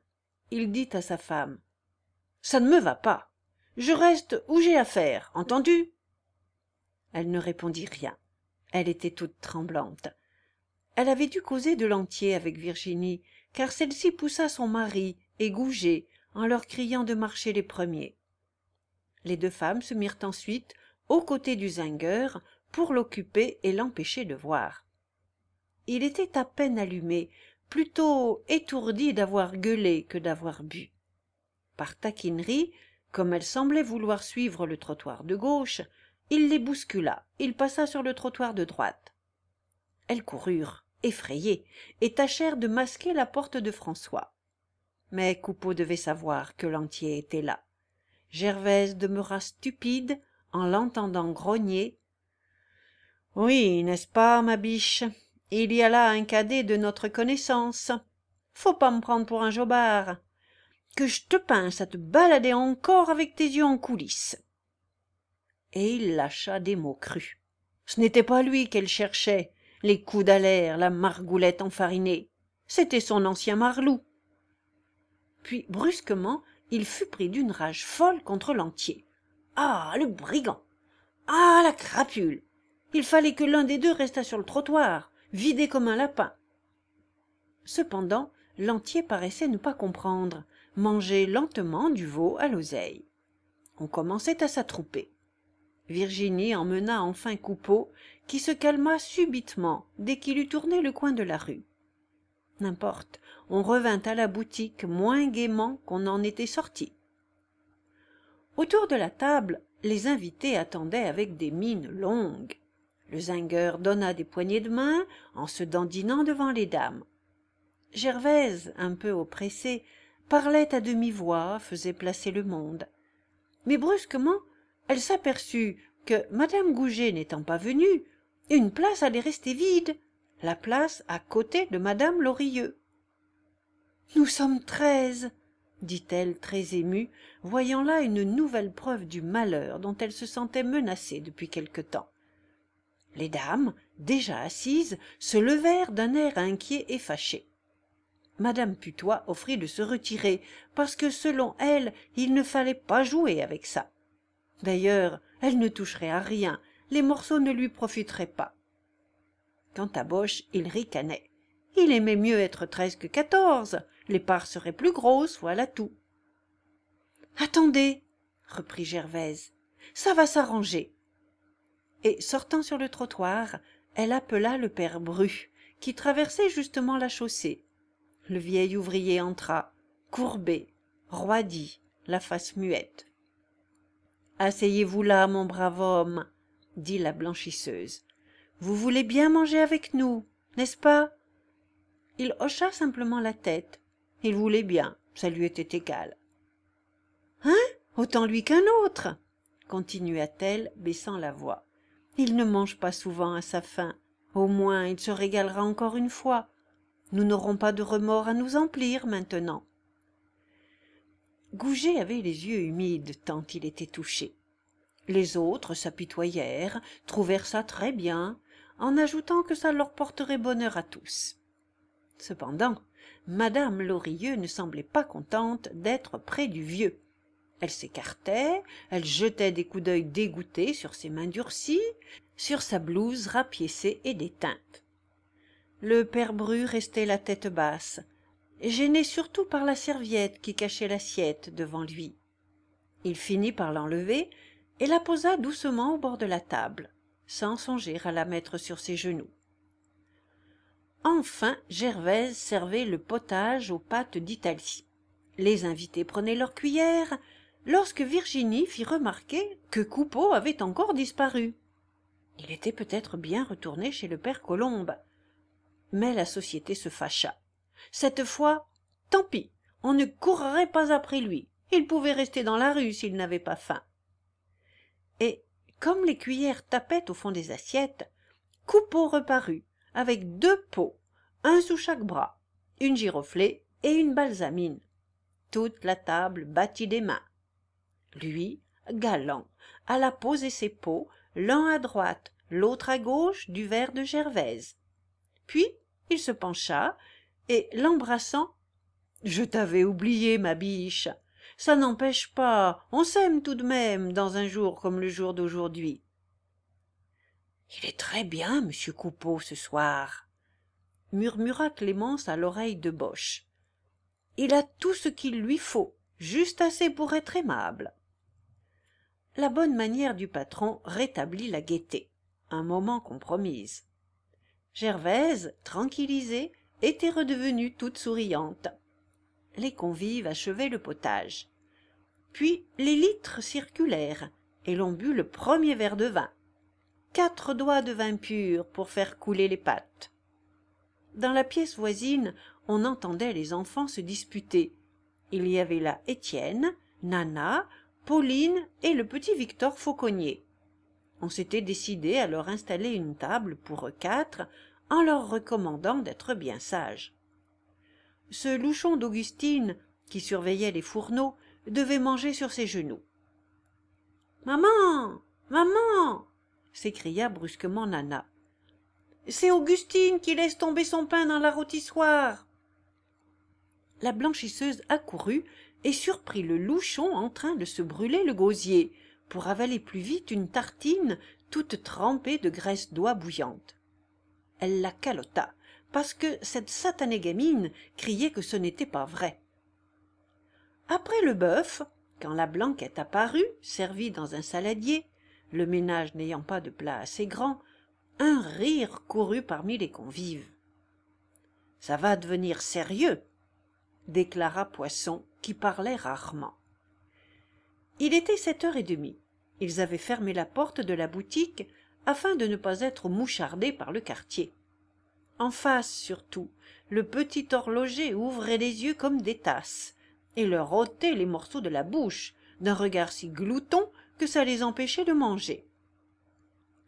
il dit à sa femme Ça ne me va pas. Je reste où j'ai affaire, entendu Elle ne répondit rien. Elle était toute tremblante elle avait dû causer de l'entier avec virginie car celle-ci poussa son mari et Gouget en leur criant de marcher les premiers les deux femmes se mirent ensuite aux côtés du zingueur pour l'occuper et l'empêcher de voir il était à peine allumé plutôt étourdi d'avoir gueulé que d'avoir bu par taquinerie comme elle semblait vouloir suivre le trottoir de gauche il les bouscula il passa sur le trottoir de droite elles coururent effrayés et tâchèrent de masquer la porte de françois mais coupeau devait savoir que l'entier était là gervaise demeura stupide en l'entendant grogner oui n'est-ce pas ma biche il y a là un cadet de notre connaissance faut pas me prendre pour un jobard que je te pince à te balader encore avec tes yeux en coulisses. » et il lâcha des mots crus ce n'était pas lui qu'elle cherchait les coups d'alerte, la margoulette enfarinée. C'était son ancien Marlou. Puis, brusquement, il fut pris d'une rage folle contre l'entier. Ah, le brigand Ah, la crapule Il fallait que l'un des deux restât sur le trottoir, vidé comme un lapin. Cependant, l'entier paraissait ne pas comprendre, mangeait lentement du veau à l'oseille. On commençait à s'attrouper. Virginie emmena enfin Coupeau qui se calma subitement dès qu'il eut tourné le coin de la rue n'importe on revint à la boutique moins gaiement qu'on en était sorti autour de la table les invités attendaient avec des mines longues le zingueur donna des poignées de main en se dandinant devant les dames gervaise un peu oppressée parlait à demi-voix faisait placer le monde mais brusquement elle s'aperçut que Madame Gouget n'étant pas venue une place allait rester vide, la place à côté de madame Lorilleux. Nous sommes treize, dit-elle très émue, voyant là une nouvelle preuve du malheur dont elle se sentait menacée depuis quelque temps. Les dames, déjà assises, se levèrent d'un air inquiet et fâché. Madame Putois offrit de se retirer, parce que selon elle, il ne fallait pas jouer avec ça. D'ailleurs, elle ne toucherait à rien, les morceaux ne lui profiteraient pas. Quant à Boche, il ricanait. Il aimait mieux être treize que quatorze. Les parts seraient plus grosses, voilà tout. Attendez, reprit Gervaise, ça va s'arranger. Et sortant sur le trottoir, elle appela le père Bru, qui traversait justement la chaussée. Le vieil ouvrier entra, courbé, roidi, la face muette. Asseyez-vous là, mon brave homme, dit la blanchisseuse vous voulez bien manger avec nous n'est-ce pas il hocha simplement la tête il voulait bien ça lui était égal hein autant lui qu'un autre continua-t-elle baissant la voix il ne mange pas souvent à sa faim au moins il se régalera encore une fois nous n'aurons pas de remords à nous emplir maintenant Gouget avait les yeux humides tant il était touché les autres s'apitoyèrent trouvèrent ça très bien en ajoutant que ça leur porterait bonheur à tous cependant Madame lorilleux ne semblait pas contente d'être près du vieux elle s'écartait elle jetait des coups d'œil dégoûtés sur ses mains durcies sur sa blouse rapiécée et déteinte le père bru restait la tête basse gêné surtout par la serviette qui cachait l'assiette devant lui il finit par l'enlever et la posa doucement au bord de la table, sans songer à la mettre sur ses genoux. Enfin, Gervaise servait le potage aux pâtes d'Italie. Les invités prenaient leurs cuillères, lorsque Virginie fit remarquer que Coupeau avait encore disparu. Il était peut-être bien retourné chez le père Colombe. Mais la société se fâcha. Cette fois, tant pis, on ne courrait pas après lui. Il pouvait rester dans la rue s'il n'avait pas faim comme les cuillères tapaient au fond des assiettes, Coupeau reparut, avec deux pots, un sous chaque bras, une giroflée et une balsamine. Toute la table battit des mains. Lui, galant, alla poser ses pots, l'un à droite, l'autre à gauche, du verre de Gervaise. Puis il se pencha et, l'embrassant, Je t'avais oublié, ma biche ça n'empêche pas, on s'aime tout de même dans un jour comme le jour d'aujourd'hui. Il est très bien, monsieur Coupeau, ce soir, murmura Clémence à l'oreille de Boche. Il a tout ce qu'il lui faut, juste assez pour être aimable. La bonne manière du patron rétablit la gaieté, un moment compromise. Gervaise, tranquillisée, était redevenue toute souriante les convives achevaient le potage puis les litres circulèrent et l'on but le premier verre de vin quatre doigts de vin pur pour faire couler les pâtes dans la pièce voisine on entendait les enfants se disputer il y avait là étienne nana pauline et le petit victor fauconnier on s'était décidé à leur installer une table pour eux quatre en leur recommandant d'être bien sages ce louchon d'augustine qui surveillait les fourneaux devait manger sur ses genoux maman maman s'écria brusquement nana c'est augustine qui laisse tomber son pain dans la rôtissoire la blanchisseuse accourut et surprit le louchon en train de se brûler le gosier pour avaler plus vite une tartine toute trempée de graisse d'oie bouillante elle la calota parce que cette satanée gamine criait que ce n'était pas vrai. Après le bœuf, quand la blanquette apparut, servie dans un saladier, le ménage n'ayant pas de plat assez grand, un rire courut parmi les convives. Ça va devenir sérieux, déclara Poisson, qui parlait rarement. Il était sept heures et demie. Ils avaient fermé la porte de la boutique afin de ne pas être mouchardés par le quartier. En face surtout, le petit horloger ouvrait les yeux comme des tasses, et leur ôtait les morceaux de la bouche, d'un regard si glouton que ça les empêchait de manger.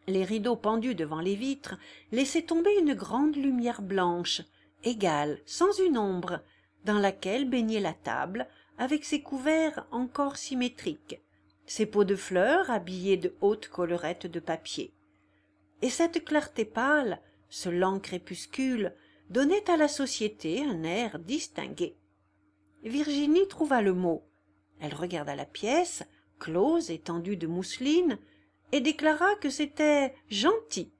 Les rideaux pendus devant les vitres laissaient tomber une grande lumière blanche, égale, sans une ombre, dans laquelle baignait la table, avec ses couverts encore symétriques, ses pots de fleurs habillés de hautes collerettes de papier. Et cette clarté pâle ce lent crépuscule donnait à la société un air distingué virginie trouva le mot elle regarda la pièce close et tendue de mousseline et déclara que c'était gentil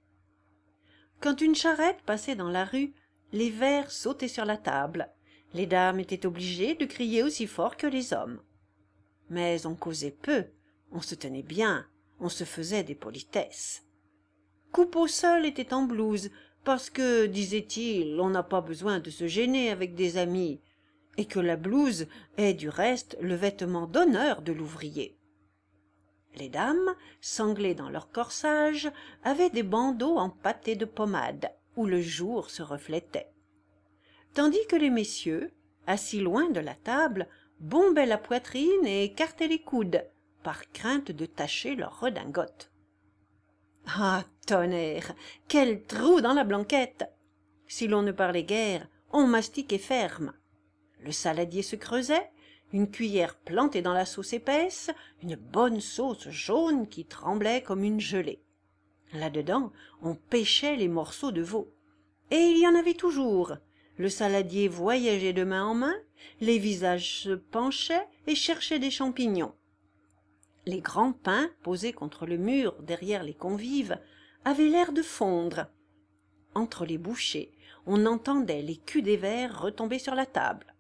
quand une charrette passait dans la rue les verres sautaient sur la table les dames étaient obligées de crier aussi fort que les hommes mais on causait peu on se tenait bien on se faisait des politesses coupeau seul était en blouse parce que disait-il on n'a pas besoin de se gêner avec des amis et que la blouse est du reste le vêtement d'honneur de l'ouvrier les dames sanglées dans leur corsage avaient des bandeaux empâtés de pommade où le jour se reflétait tandis que les messieurs assis loin de la table bombaient la poitrine et écartaient les coudes par crainte de tacher leur redingote ah tonnerre quel trou dans la blanquette si l'on ne parlait guère on mastiquait ferme le saladier se creusait une cuillère plantée dans la sauce épaisse une bonne sauce jaune qui tremblait comme une gelée là-dedans on pêchait les morceaux de veau et il y en avait toujours le saladier voyageait de main en main les visages se penchaient et cherchaient des champignons les grands pains, posés contre le mur derrière les convives, avaient l'air de fondre. Entre les bouchées, on entendait les culs des verres retomber sur la table.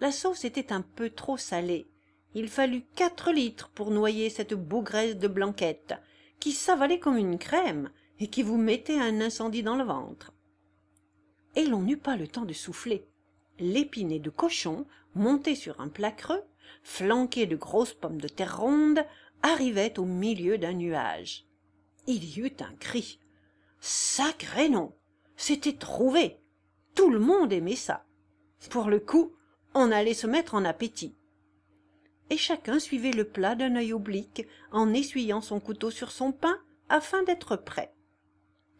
La sauce était un peu trop salée. Il fallut quatre litres pour noyer cette bougresse de blanquette, qui s'avalait comme une crème et qui vous mettait un incendie dans le ventre. Et l'on n'eut pas le temps de souffler. L'épiné de cochon, monté sur un plat creux, flanqués de grosses pommes de terre rondes, arrivait au milieu d'un nuage. Il y eut un cri. Sacré nom C'était trouvé Tout le monde aimait ça. Pour le coup, on allait se mettre en appétit. Et chacun suivait le plat d'un œil oblique en essuyant son couteau sur son pain afin d'être prêt.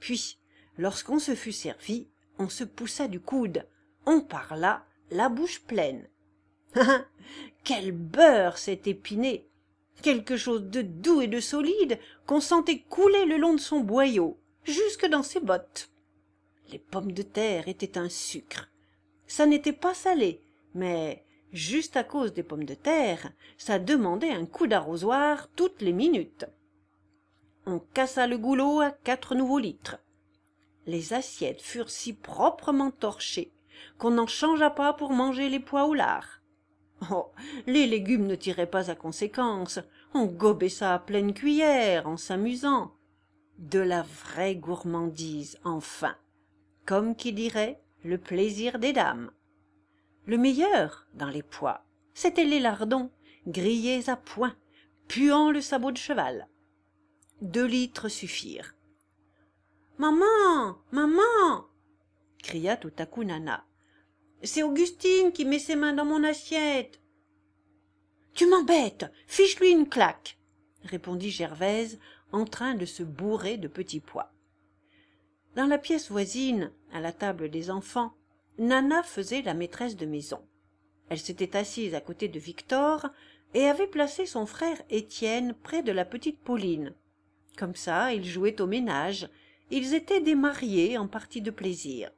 Puis, lorsqu'on se fut servi, on se poussa du coude, on parla, la bouche pleine. Ah, quel beurre cet épiné quelque chose de doux et de solide qu'on sentait couler le long de son boyau jusque dans ses bottes les pommes de terre étaient un sucre ça n'était pas salé mais juste à cause des pommes de terre ça demandait un coup d'arrosoir toutes les minutes on cassa le goulot à quatre nouveaux litres les assiettes furent si proprement torchées qu'on n'en changea pas pour manger les pois au lard oh les légumes ne tiraient pas à conséquence on gobait ça à pleine cuillère en s'amusant de la vraie gourmandise enfin comme qui dirait le plaisir des dames le meilleur dans les pois c'étaient les lardons grillés à point puant le sabot de cheval deux litres suffirent maman maman cria tout à coup Nana. C'est Augustine qui met ses mains dans mon assiette. Tu m'embêtes, fiche-lui une claque, répondit Gervaise, en train de se bourrer de petits pois. Dans la pièce voisine, à la table des enfants, Nana faisait la maîtresse de maison. Elle s'était assise à côté de Victor et avait placé son frère Étienne près de la petite Pauline. Comme ça, ils jouaient au ménage. Ils étaient des mariés en partie de plaisir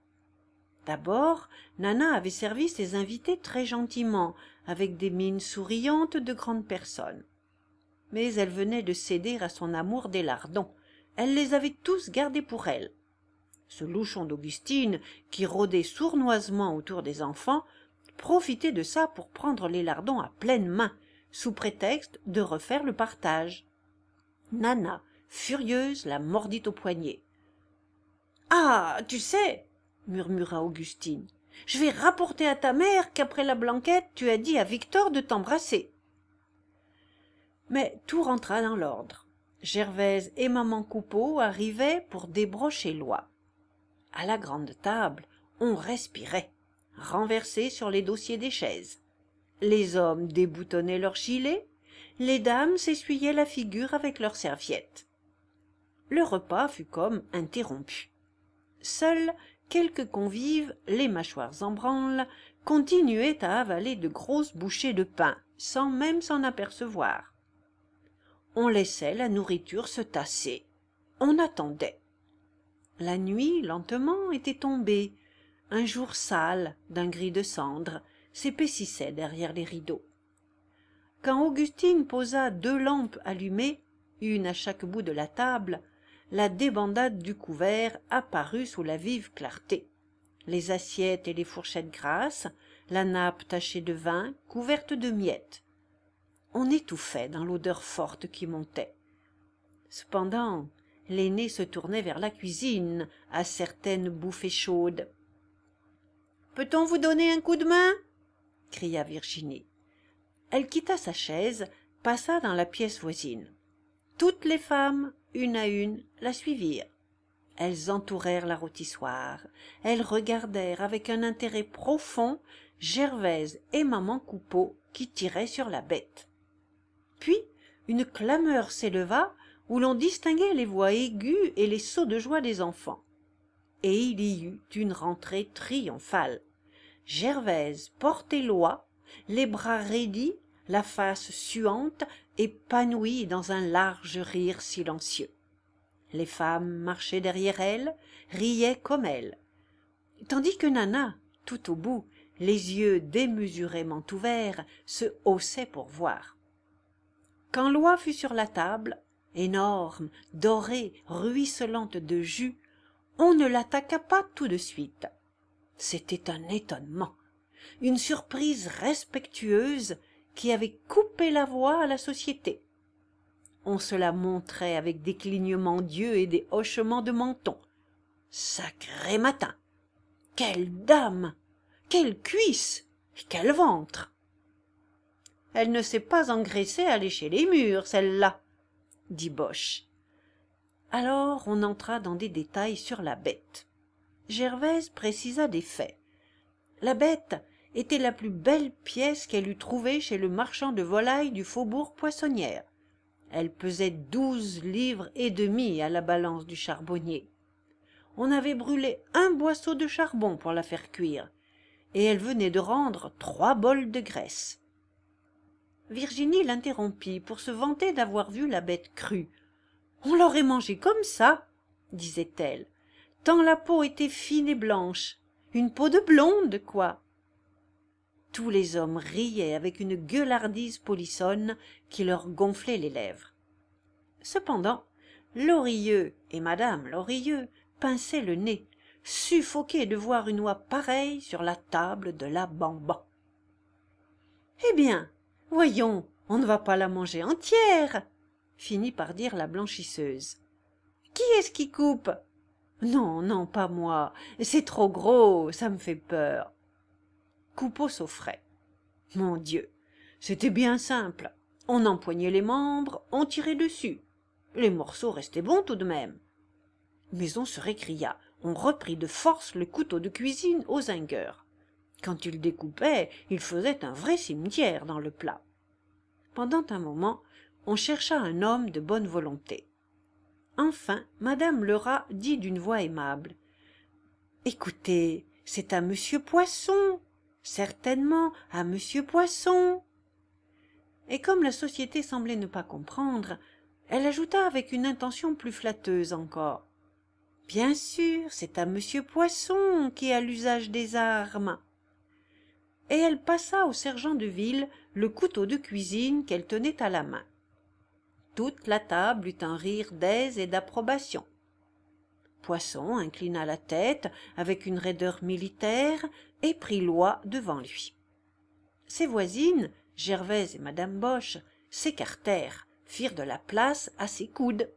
d'abord nana avait servi ses invités très gentiment avec des mines souriantes de grande personne mais elle venait de céder à son amour des lardons elle les avait tous gardés pour elle ce louchon d'augustine qui rôdait sournoisement autour des enfants profitait de ça pour prendre les lardons à pleine main, sous prétexte de refaire le partage nana furieuse la mordit au poignet ah tu sais murmura Augustine. Je vais rapporter à ta mère qu'après la blanquette, tu as dit à Victor de t'embrasser. Mais tout rentra dans l'ordre. Gervaise et maman Coupeau arrivaient pour débrocher l'oie. À la grande table, on respirait, renversés sur les dossiers des chaises. Les hommes déboutonnaient leurs gilets, les dames s'essuyaient la figure avec leurs serviettes. Le repas fut comme interrompu. Seul quelques convives, les mâchoires en branle, continuaient à avaler de grosses bouchées de pain, sans même s'en apercevoir. On laissait la nourriture se tasser. On attendait. La nuit, lentement, était tombée. Un jour sale, d'un gris de cendre, s'épaississait derrière les rideaux. Quand Augustine posa deux lampes allumées, une à chaque bout de la table, la débandade du couvert apparut sous la vive clarté les assiettes et les fourchettes grasses la nappe tachée de vin couverte de miettes on étouffait dans l'odeur forte qui montait cependant l'aîné se tournait vers la cuisine à certaines bouffées chaudes peut-on vous donner un coup de main cria virginie elle quitta sa chaise passa dans la pièce voisine toutes les femmes une à une, la suivirent. Elles entourèrent la rôtissoire, elles regardèrent avec un intérêt profond Gervaise et maman Coupeau qui tiraient sur la bête. Puis une clameur s'éleva où l'on distinguait les voix aiguës et les sauts de joie des enfants. Et il y eut une rentrée triomphale. Gervaise portait l'oie, les bras raidis, la face suante, épanouie dans un large rire silencieux. Les femmes marchaient derrière elle, riaient comme elle. Tandis que Nana, tout au bout, les yeux démesurément ouverts, se haussait pour voir. Quand l'oie fut sur la table, énorme, dorée, ruisselante de jus, on ne l'attaqua pas tout de suite. C'était un étonnement, une surprise respectueuse qui avait coupé la voie à la société. On se la montrait avec des clignements d'yeux et des hochements de menton. Sacré matin Quelle dame Quelle cuisse et Quel ventre Elle ne s'est pas engraissée à lécher les murs, celle-là dit Boche. Alors on entra dans des détails sur la bête. Gervaise précisa des faits. La bête était la plus belle pièce qu'elle eût trouvée chez le marchand de volailles du faubourg poissonnière. Elle pesait douze livres et demi à la balance du charbonnier. On avait brûlé un boisseau de charbon pour la faire cuire, et elle venait de rendre trois bols de graisse. Virginie l'interrompit pour se vanter d'avoir vu la bête crue. On l'aurait mangée comme ça, disait-elle, tant la peau était fine et blanche. Une peau de blonde, quoi. Tous les hommes riaient avec une gueulardise polissonne qui leur gonflait les lèvres. Cependant, Lorilleux et madame Lorilleux pinçaient le nez, suffoqués de voir une oie pareille sur la table de la bamba. « Eh bien, voyons, on ne va pas la manger entière, finit par dire la blanchisseuse. Qui est-ce qui coupe Non, non, pas moi. C'est trop gros, ça me fait peur coupeau s'offrait mon dieu c'était bien simple on empoignait les membres on tirait dessus les morceaux restaient bons tout de même mais on se récria on reprit de force le couteau de cuisine aux ingueurs. quand il découpait il faisait un vrai cimetière dans le plat pendant un moment on chercha un homme de bonne volonté enfin Madame lerat dit d'une voix aimable écoutez c'est à Monsieur poisson certainement à monsieur poisson et comme la société semblait ne pas comprendre elle ajouta avec une intention plus flatteuse encore bien sûr c'est à monsieur poisson qui a l'usage des armes et elle passa au sergent de ville le couteau de cuisine qu'elle tenait à la main toute la table eut un rire d'aise et d'approbation Poisson inclina la tête avec une raideur militaire et prit loi devant lui. Ses voisines, Gervaise et Madame Boche, s'écartèrent, firent de la place à ses coudes.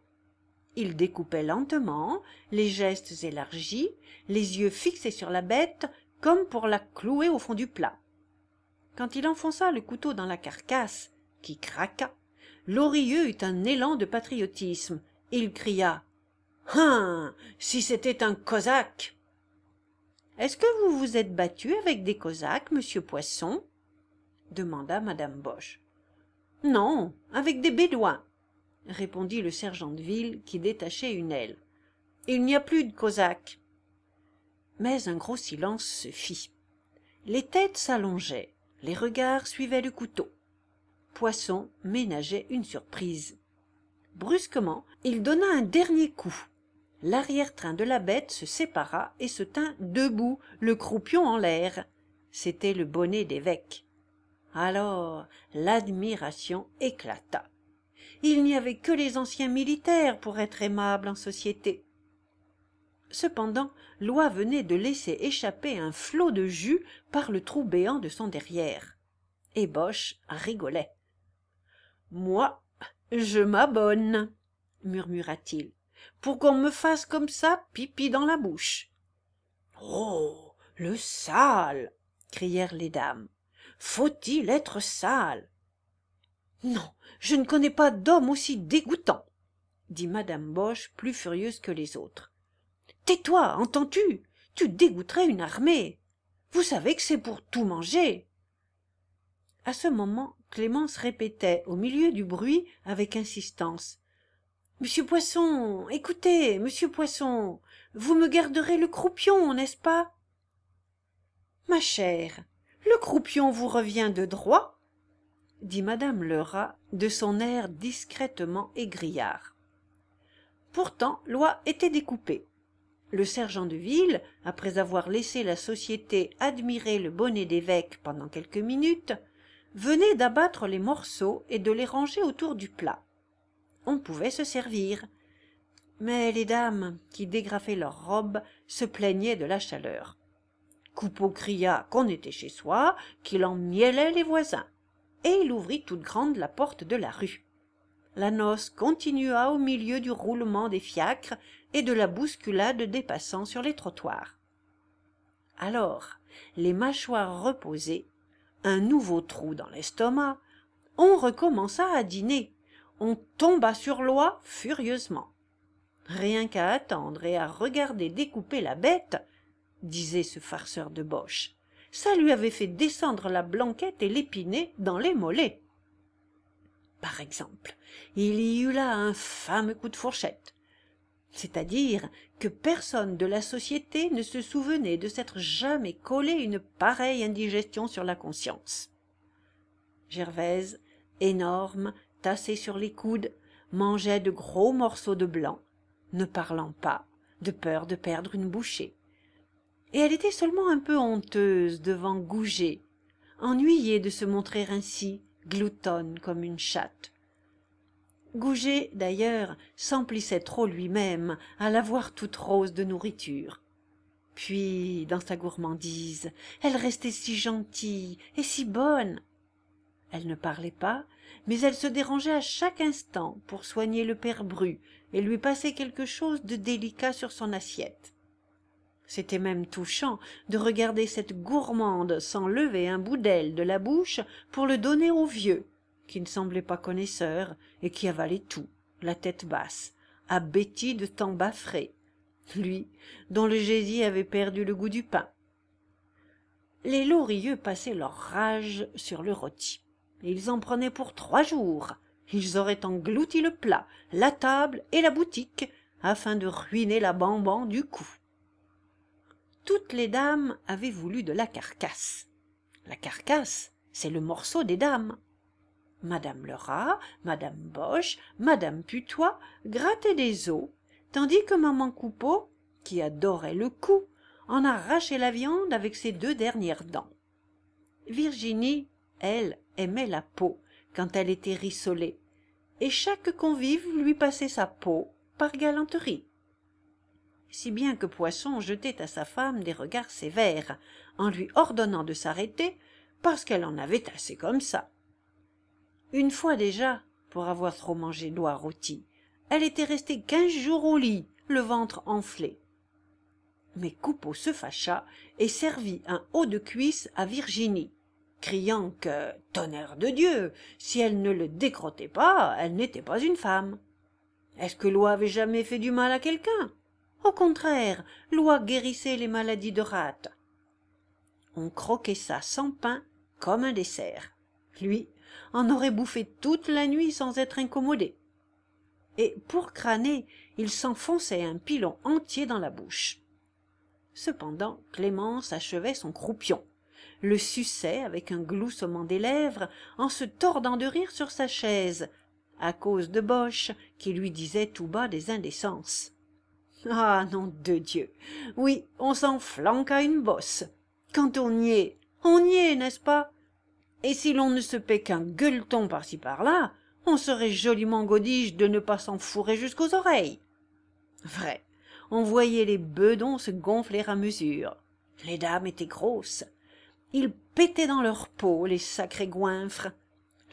Il découpait lentement, les gestes élargis, les yeux fixés sur la bête comme pour la clouer au fond du plat. Quand il enfonça le couteau dans la carcasse, qui craqua, Lorilleux eut un élan de patriotisme. Il cria Hein, si c'était un cosaque Est-ce que vous vous êtes battu avec des cosaques, monsieur Poisson demanda Madame Boche. Non, avec des bédouins, répondit le sergent de ville qui détachait une aile. Il n'y a plus de cosaques. Mais un gros silence se fit. Les têtes s'allongeaient, les regards suivaient le couteau. Poisson ménageait une surprise. Brusquement, il donna un dernier coup l'arrière-train de la bête se sépara et se tint debout, le croupion en l'air. C'était le bonnet d'évêque. Alors l'admiration éclata. Il n'y avait que les anciens militaires pour être aimables en société. Cependant, Loi venait de laisser échapper un flot de jus par le trou béant de son derrière. Et Boche rigolait. Moi, je m'abonne, murmura-t-il pour qu'on me fasse comme ça pipi dans la bouche oh le sale crièrent les dames faut-il être sale non je ne connais pas d'homme aussi dégoûtant dit madame boche plus furieuse que les autres tais-toi entends-tu tu dégoûterais une armée vous savez que c'est pour tout manger à ce moment clémence répétait au milieu du bruit avec insistance Monsieur Poisson, écoutez, monsieur Poisson, vous me garderez le croupion, n'est-ce pas Ma chère, le croupion vous revient de droit dit madame Lerat de son air discrètement égrillard. Pourtant, l'oie était découpée. Le sergent de ville, après avoir laissé la société admirer le bonnet d'évêque pendant quelques minutes, venait d'abattre les morceaux et de les ranger autour du plat on pouvait se servir. Mais les dames, qui dégrafaient leurs robes, se plaignaient de la chaleur. Coupeau cria qu'on était chez soi, qu'il en mielait les voisins, et il ouvrit toute grande la porte de la rue. La noce continua au milieu du roulement des fiacres et de la bousculade des passants sur les trottoirs. Alors, les mâchoires reposées, un nouveau trou dans l'estomac, on recommença à dîner, on tomba sur l'oie furieusement. Rien qu'à attendre et à regarder découper la bête, disait ce farceur de boche. Ça lui avait fait descendre la blanquette et l'épinée dans les mollets. Par exemple, il y eut là un fameux coup de fourchette. C'est-à-dire que personne de la société ne se souvenait de s'être jamais collé une pareille indigestion sur la conscience. Gervaise, énorme, tassée sur les coudes, mangeait de gros morceaux de blanc, ne parlant pas, de peur de perdre une bouchée. Et elle était seulement un peu honteuse devant Goujet, ennuyée de se montrer ainsi, gloutonne comme une chatte. Gouget, d'ailleurs, s'emplissait trop lui-même à la voir toute rose de nourriture. Puis, dans sa gourmandise, elle restait si gentille et si bonne. Elle ne parlait pas, mais elle se dérangeait à chaque instant pour soigner le père bru et lui passer quelque chose de délicat sur son assiette c'était même touchant de regarder cette gourmande sans lever un bout d'aile de la bouche pour le donner au vieux qui ne semblait pas connaisseur et qui avalait tout la tête basse abéti de temps baffré lui dont le gésis avait perdu le goût du pain les lorilleux passaient leur rage sur le rôti ils en prenaient pour trois jours ils auraient englouti le plat la table et la boutique afin de ruiner la bamban du coup toutes les dames avaient voulu de la carcasse la carcasse c'est le morceau des dames madame lerat madame boche madame putois grattaient des os tandis que maman coupeau qui adorait le cou en arrachait la viande avec ses deux dernières dents virginie elle, aimait la peau quand elle était rissolée, et chaque convive lui passait sa peau par galanterie. Si bien que Poisson jetait à sa femme des regards sévères, en lui ordonnant de s'arrêter, parce qu'elle en avait assez comme ça. Une fois déjà, pour avoir trop mangé d'oie rôti, elle était restée quinze jours au lit, le ventre enflé. Mais Coupeau se fâcha et servit un haut de cuisse à Virginie, criant que, tonnerre de Dieu, si elle ne le décrottait pas, elle n'était pas une femme. Est-ce que Loi avait jamais fait du mal à quelqu'un Au contraire, Loi guérissait les maladies de rate. On croquait ça sans pain comme un dessert. Lui en aurait bouffé toute la nuit sans être incommodé. Et pour crâner, il s'enfonçait un pilon entier dans la bouche. Cependant, Clémence achevait son croupion le suçait avec un gloussement des lèvres en se tordant de rire sur sa chaise à cause de boche qui lui disait tout bas des indécences ah nom de dieu oui on s'en flanque à une bosse quand on y est on y est n'est-ce pas et si l'on ne se paie qu'un gueuleton par-ci par-là on serait joliment godiche de ne pas s'en fourrer jusqu'aux oreilles vrai on voyait les bedons se gonfler à mesure les dames étaient grosses ils pétaient dans leur peau, les sacrés goinfres.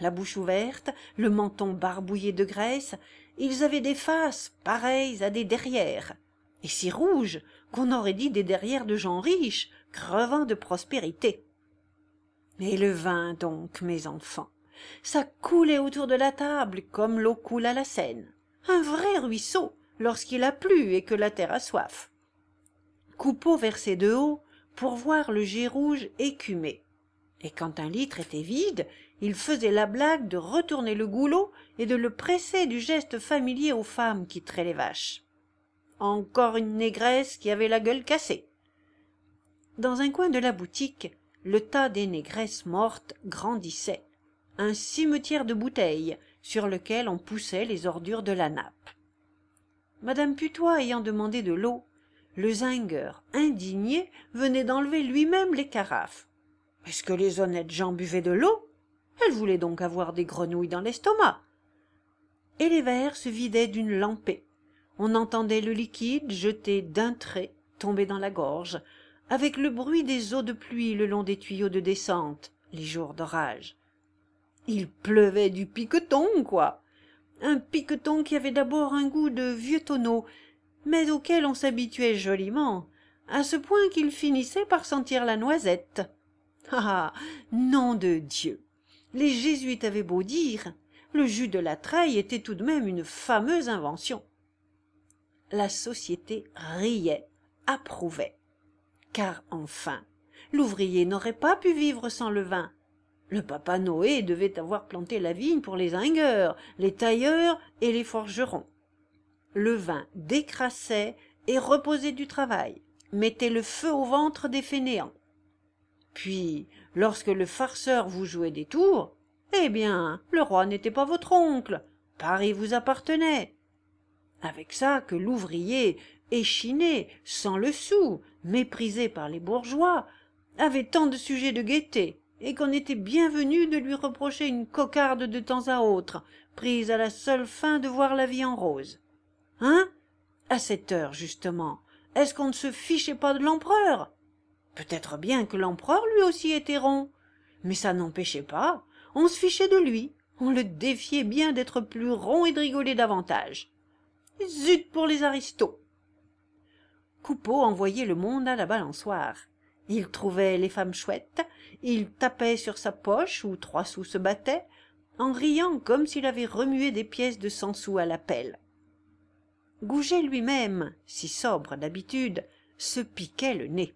La bouche ouverte, le menton barbouillé de graisse, ils avaient des faces pareilles à des derrières, et si rouges qu'on aurait dit des derrières de gens riches, crevant de prospérité. Et le vin donc, mes enfants, ça coulait autour de la table comme l'eau coule à la Seine, un vrai ruisseau lorsqu'il a plu et que la terre a soif. Coupeau versé de haut, pour voir le jet rouge écumer. Et quand un litre était vide, il faisait la blague de retourner le goulot et de le presser du geste familier aux femmes qui traient les vaches. Encore une négresse qui avait la gueule cassée. Dans un coin de la boutique, le tas des négresses mortes grandissait, un cimetière de bouteilles sur lequel on poussait les ordures de la nappe. Madame Putois ayant demandé de l'eau, le zingueur indigné venait d'enlever lui-même les carafes est-ce que les honnêtes gens buvaient de l'eau elles voulaient donc avoir des grenouilles dans l'estomac et les verres se vidaient d'une lampée on entendait le liquide jeté d'un trait tomber dans la gorge avec le bruit des eaux de pluie le long des tuyaux de descente les jours d'orage il pleuvait du piqueton quoi un piqueton qui avait d'abord un goût de vieux tonneau mais auquel on s'habituait joliment, à ce point qu'il finissait par sentir la noisette. Ah. ah nom de Dieu. Les Jésuites avaient beau dire, le jus de la traille était tout de même une fameuse invention. La société riait, approuvait. Car enfin, l'ouvrier n'aurait pas pu vivre sans le vin. Le papa Noé devait avoir planté la vigne pour les zingueurs, les tailleurs et les forgerons le vin décrassait et reposait du travail, mettait le feu au ventre des fainéants. Puis, lorsque le farceur vous jouait des tours, eh bien, le roi n'était pas votre oncle, Paris vous appartenait. Avec ça que l'ouvrier, échiné, sans le sou, méprisé par les bourgeois, avait tant de sujets de gaieté, et qu'on était bienvenu de lui reprocher une cocarde de temps à autre, prise à la seule fin de voir la vie en rose. Hein À cette heure, justement. Est-ce qu'on ne se fichait pas de l'empereur Peut-être bien que l'empereur lui aussi était rond. Mais ça n'empêchait pas. On se fichait de lui. On le défiait bien d'être plus rond et de rigoler davantage. Zut pour les aristos Coupeau envoyait le monde à la balançoire. Il trouvait les femmes chouettes, il tapait sur sa poche où trois sous se battaient, en riant comme s'il avait remué des pièces de cent sous à la pelle. Gouget lui-même si sobre d'habitude se piquait le nez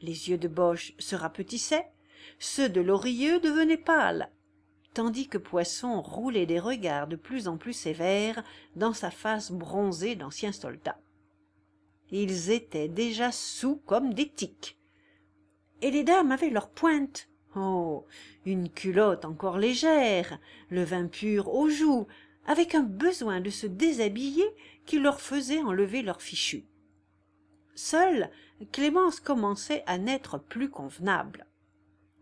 les yeux de boche se rapetissaient ceux de lorilleux devenaient pâles tandis que poisson roulait des regards de plus en plus sévères dans sa face bronzée d'ancien soldat ils étaient déjà sous comme des tiques et les dames avaient leur pointe oh une culotte encore légère le vin pur aux joues avec un besoin de se déshabiller qui leur faisait enlever leur fichu. Seule, Clémence commençait à n'être plus convenable.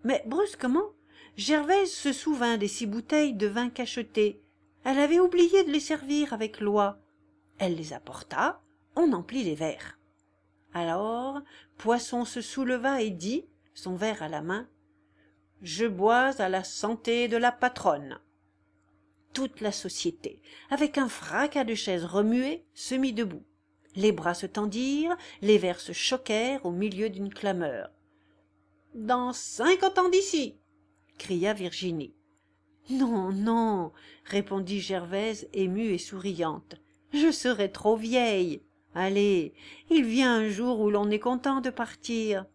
Mais brusquement, Gervaise se souvint des six bouteilles de vin cacheté. Elle avait oublié de les servir avec loi. Elle les apporta, on emplit les verres. Alors, Poisson se souleva et dit, son verre à la main, Je bois à la santé de la patronne toute la société, avec un fracas de chaises remuées, se mit debout. Les bras se tendirent, les vers se choquèrent au milieu d'une clameur. Dans cinquante ans d'ici cria Virginie. Non, non, répondit Gervaise, émue et souriante. Je serai trop vieille. Allez, il vient un jour où l'on est content de partir.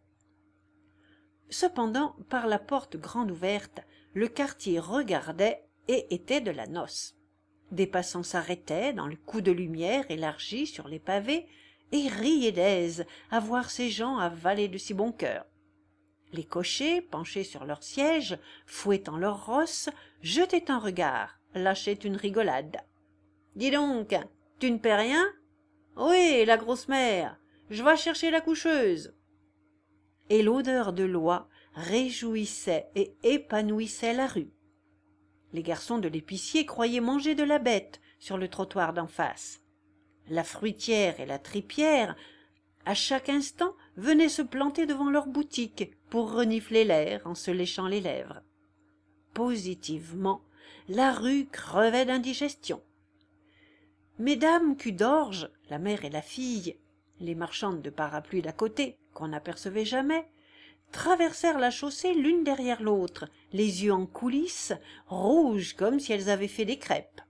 Cependant, par la porte grande ouverte, le quartier regardait, était de la noce. Des passants s'arrêtaient dans le coup de lumière élargi sur les pavés et riaient d'aise à voir ces gens avalés de si bon cœur. Les cochers, penchés sur leurs sièges, fouettant leurs rosses, jetaient un regard, lâchaient une rigolade. Dis donc, tu ne paies rien Oui, la grosse mère, je vais chercher la coucheuse. Et l'odeur de l'oie réjouissait et épanouissait la rue les garçons de l'épicier croyaient manger de la bête sur le trottoir d'en face. La fruitière et la tripière, à chaque instant, venaient se planter devant leur boutique pour renifler l'air en se léchant les lèvres. Positivement, la rue crevait d'indigestion. Mesdames Cudorge, la mère et la fille, les marchandes de parapluies d'à côté, qu'on n'apercevait jamais, traversèrent la chaussée l'une derrière l'autre, les yeux en coulisses, rouges comme si elles avaient fait des crêpes.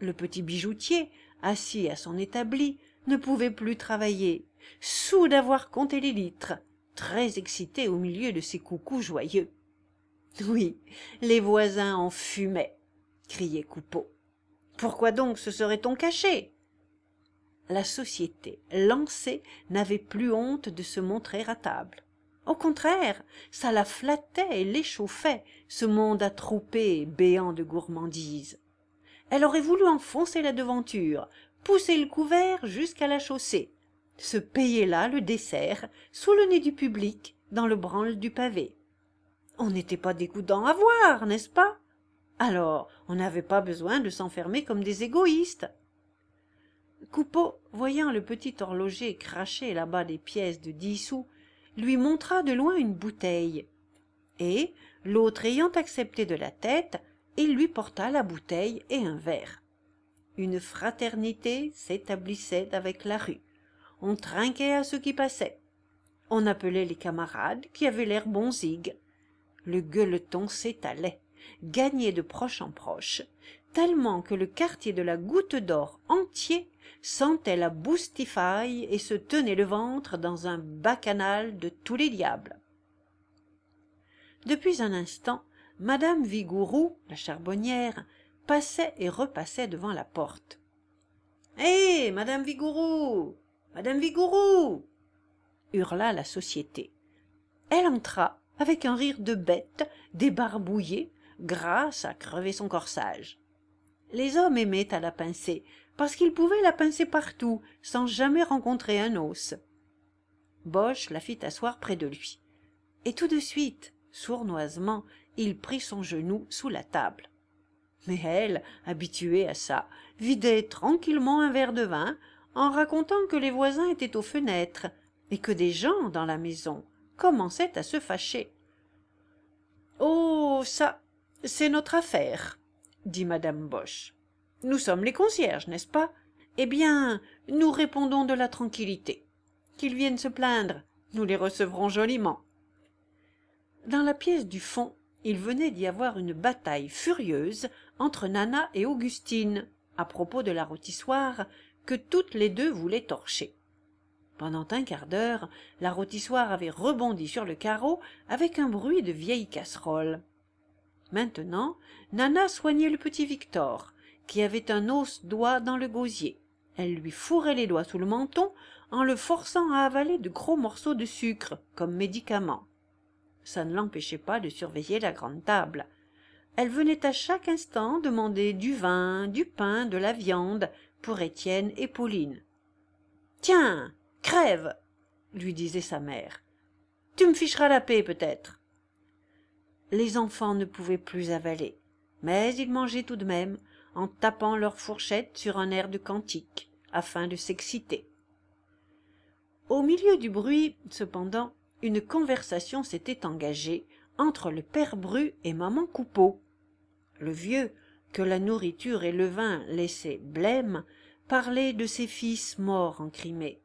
Le petit bijoutier, assis à son établi, ne pouvait plus travailler, sous d'avoir compté les litres, très excité au milieu de ses coucous joyeux. Oui, les voisins en fumaient, criait Coupeau. Pourquoi donc se serait-on caché La société, lancée, n'avait plus honte de se montrer à table. Au contraire, ça la flattait et l'échauffait, ce monde attroupé et béant de gourmandise. Elle aurait voulu enfoncer la devanture, pousser le couvert jusqu'à la chaussée, se payer là le dessert, sous le nez du public, dans le branle du pavé. On n'était pas dégoûtant à voir, n'est-ce pas Alors, on n'avait pas besoin de s'enfermer comme des égoïstes. Coupeau, voyant le petit horloger cracher là-bas des pièces de dix sous, lui montra de loin une bouteille. Et, l'autre ayant accepté de la tête, il lui porta la bouteille et un verre. Une fraternité s'établissait avec la rue. On trinquait à ceux qui passaient. On appelait les camarades qui avaient l'air bonzig Le gueuleton s'étalait, gagnait de proche en proche, tellement que le quartier de la Goutte d'Or entier sentait la boustifaille et se tenait le ventre dans un bacchanal de tous les diables. Depuis un instant, madame Vigouroux, la charbonnière, passait et repassait devant la porte. Hé, madame Vigouroux Madame Vigouroux hurla la société. Elle entra avec un rire de bête, débarbouillée, grâce à crever son corsage. Les hommes aimaient à la pincée parce qu'il pouvait la pincer partout, sans jamais rencontrer un os. Boche la fit asseoir près de lui. Et tout de suite, sournoisement, il prit son genou sous la table. Mais elle, habituée à ça, vidait tranquillement un verre de vin, en racontant que les voisins étaient aux fenêtres, et que des gens dans la maison commençaient à se fâcher. Oh. Ça, c'est notre affaire, dit madame Bosch. Nous sommes les concierges, n'est-ce pas Eh bien, nous répondons de la tranquillité. Qu'ils viennent se plaindre, nous les recevrons joliment. Dans la pièce du fond, il venait d'y avoir une bataille furieuse entre Nana et Augustine à propos de la rôtissoire que toutes les deux voulaient torcher. Pendant un quart d'heure, la rôtissoire avait rebondi sur le carreau avec un bruit de vieille casserole. Maintenant, Nana soignait le petit Victor, qui avait un os d'oie dans le gosier. Elle lui fourrait les doigts sous le menton en le forçant à avaler de gros morceaux de sucre comme médicament. Ça ne l'empêchait pas de surveiller la grande table. Elle venait à chaque instant demander du vin, du pain, de la viande pour Étienne et Pauline. Tiens, crève lui disait sa mère. Tu me ficheras la paix peut-être. Les enfants ne pouvaient plus avaler, mais ils mangeaient tout de même, en tapant leurs fourchettes sur un air de cantique, afin de s'exciter. Au milieu du bruit, cependant, une conversation s'était engagée entre le père Bru et maman Coupeau. Le vieux, que la nourriture et le vin laissaient blême, parlait de ses fils morts en Crimée.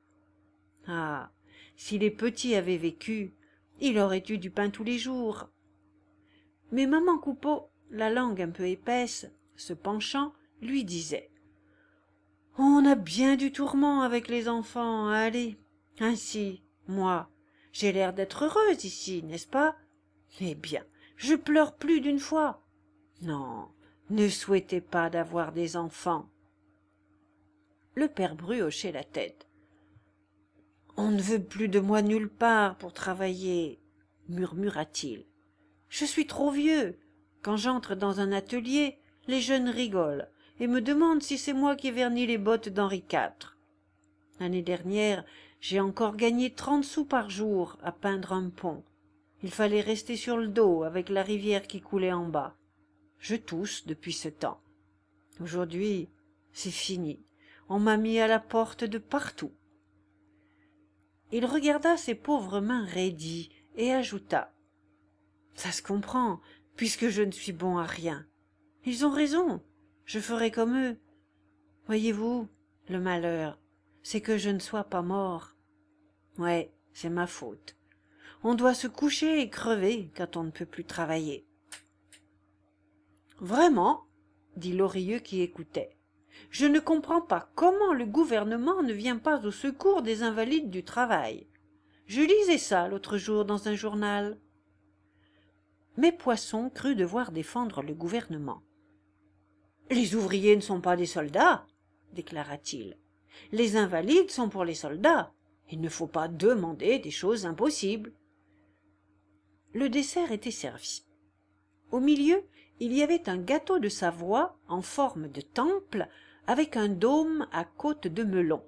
Ah. Si les petits avaient vécu, il aurait eu du pain tous les jours. Mais maman Coupeau, la langue un peu épaisse, se penchant lui disait on a bien du tourment avec les enfants allez ainsi moi j'ai l'air d'être heureuse ici n'est-ce pas eh bien je pleure plus d'une fois non ne souhaitez pas d'avoir des enfants le père bru hochait la tête on ne veut plus de moi nulle part pour travailler murmura-t-il je suis trop vieux quand j'entre dans un atelier les jeunes rigolent et me demandent si c'est moi qui vernis les bottes d'henri iv l'année dernière j'ai encore gagné trente sous par jour à peindre un pont il fallait rester sur le dos avec la rivière qui coulait en bas je tousse depuis ce temps aujourd'hui c'est fini on m'a mis à la porte de partout il regarda ses pauvres mains raidies et ajouta ça se comprend puisque je ne suis bon à rien ils ont raison. Je ferai comme eux. Voyez-vous, le malheur, c'est que je ne sois pas mort. Ouais, c'est ma faute. On doit se coucher et crever quand on ne peut plus travailler. Vraiment, dit Lorilleux qui écoutait. Je ne comprends pas comment le gouvernement ne vient pas au secours des invalides du travail. Je lisais ça l'autre jour dans un journal. Mais Poisson crut devoir défendre le gouvernement. Les ouvriers ne sont pas des soldats, déclara-t-il. Les invalides sont pour les soldats. Il ne faut pas demander des choses impossibles. Le dessert était servi. Au milieu, il y avait un gâteau de Savoie en forme de temple avec un dôme à côte de melon.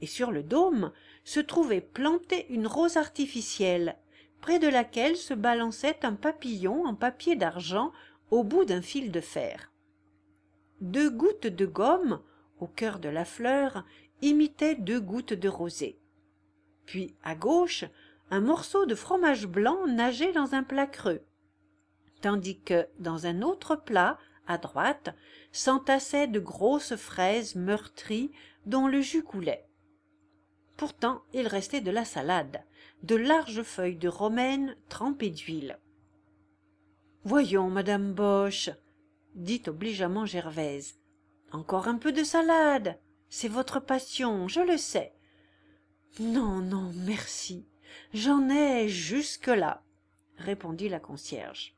Et sur le dôme se trouvait plantée une rose artificielle, près de laquelle se balançait un papillon en papier d'argent au bout d'un fil de fer deux gouttes de gomme au cœur de la fleur imitaient deux gouttes de rosée puis à gauche un morceau de fromage blanc nageait dans un plat creux tandis que dans un autre plat à droite s'entassaient de grosses fraises meurtries dont le jus coulait pourtant il restait de la salade de larges feuilles de romaine trempées d'huile voyons madame boche dit obligeamment gervaise encore un peu de salade c'est votre passion je le sais non non merci j'en ai jusque-là répondit la concierge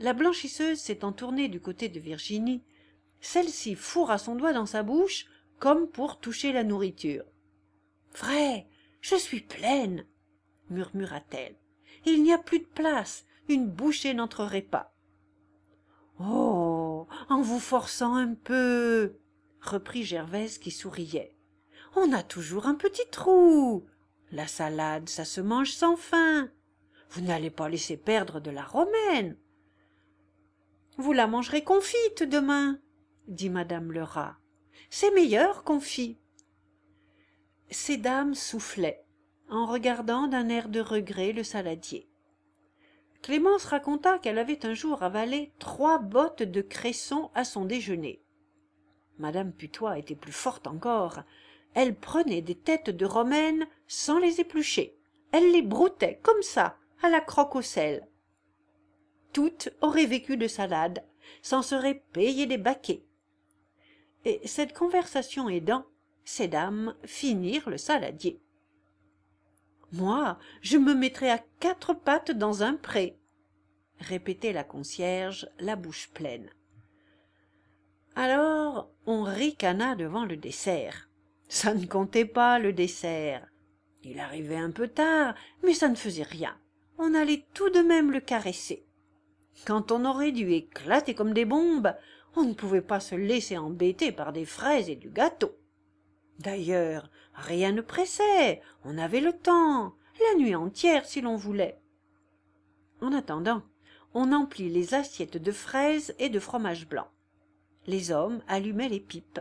la blanchisseuse s'étant tournée du côté de virginie celle-ci fourra son doigt dans sa bouche comme pour toucher la nourriture vrai je suis pleine murmura-t-elle il n'y a plus de place une bouchée n'entrerait pas Oh. En vous forçant un peu. reprit Gervaise qui souriait. On a toujours un petit trou. La salade, ça se mange sans faim. Vous n'allez pas laisser perdre de la romaine. Vous la mangerez confite demain, dit madame Lerat. « C'est meilleur confit. Ces dames soufflaient, en regardant d'un air de regret le saladier. Clémence raconta qu'elle avait un jour avalé trois bottes de cresson à son déjeuner. Madame Putois était plus forte encore. Elle prenait des têtes de romaine sans les éplucher. Elle les broutait comme ça, à la croque au sel. Toutes auraient vécu de salade, s'en seraient payées des baquets. Et cette conversation aidant, ces dames finirent le saladier moi je me mettrais à quatre pattes dans un pré répétait la concierge la bouche pleine alors on ricana devant le dessert ça ne comptait pas le dessert il arrivait un peu tard mais ça ne faisait rien on allait tout de même le caresser quand on aurait dû éclater comme des bombes on ne pouvait pas se laisser embêter par des fraises et du gâteau d'ailleurs rien ne pressait on avait le temps la nuit entière si l'on voulait en attendant on emplit les assiettes de fraises et de fromage blanc les hommes allumaient les pipes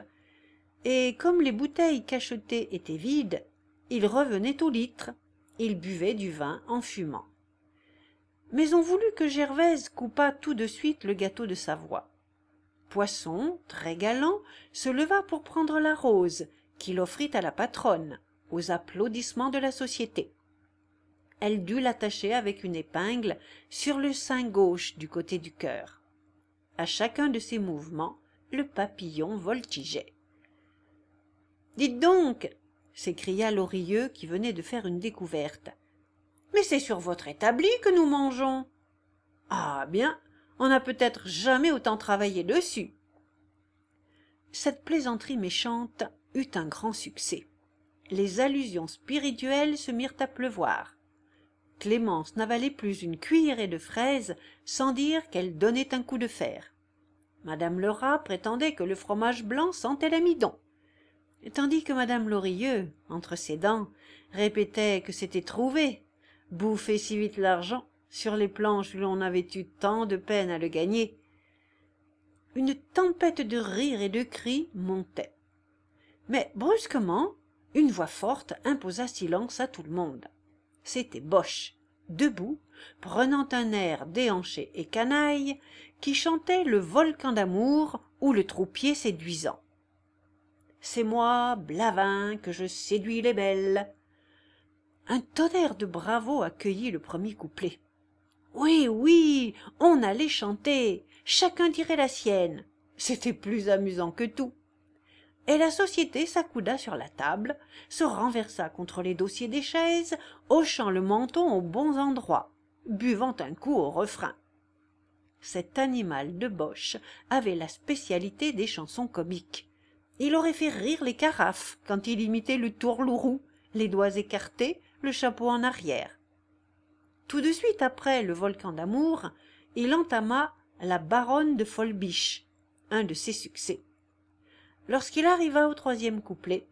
et comme les bouteilles cachetées étaient vides ils revenaient au litre ils buvaient du vin en fumant mais on voulut que gervaise coupât tout de suite le gâteau de savoie poisson très galant se leva pour prendre la rose qu'il offrit à la patronne, aux applaudissements de la société. Elle dut l'attacher avec une épingle sur le sein gauche du côté du cœur. À chacun de ses mouvements, le papillon voltigeait. Dites donc s'écria Lorilleux qui venait de faire une découverte. Mais c'est sur votre établi que nous mangeons. Ah bien, on n'a peut-être jamais autant travaillé dessus. Cette plaisanterie méchante eut un grand succès. Les allusions spirituelles se mirent à pleuvoir. Clémence n'avalait plus une cuillerée de fraises sans dire qu'elle donnait un coup de fer. Madame Lerat prétendait que le fromage blanc sentait l'amidon, tandis que Madame Lorilleux, entre ses dents, répétait que c'était trouvé, bouffer si vite l'argent sur les planches où l'on avait eu tant de peine à le gagner. Une tempête de rires et de cris montait. Mais brusquement, une voix forte imposa silence à tout le monde. C'était Boche, debout, prenant un air déhanché et canaille, qui chantait le volcan d'amour ou le troupier séduisant. C'est moi, Blavin, que je séduis les belles. Un tonnerre de bravo accueillit le premier couplet. Oui, oui, on allait chanter, chacun dirait la sienne. C'était plus amusant que tout et la société s'accouda sur la table, se renversa contre les dossiers des chaises, hochant le menton aux bons endroits, buvant un coup au refrain. Cet animal de Boche avait la spécialité des chansons comiques. Il aurait fait rire les carafes quand il imitait le tourlourou, les doigts écartés, le chapeau en arrière. Tout de suite après le volcan d'amour, il entama la baronne de Folbiche, un de ses succès lorsqu'il arriva au troisième couplet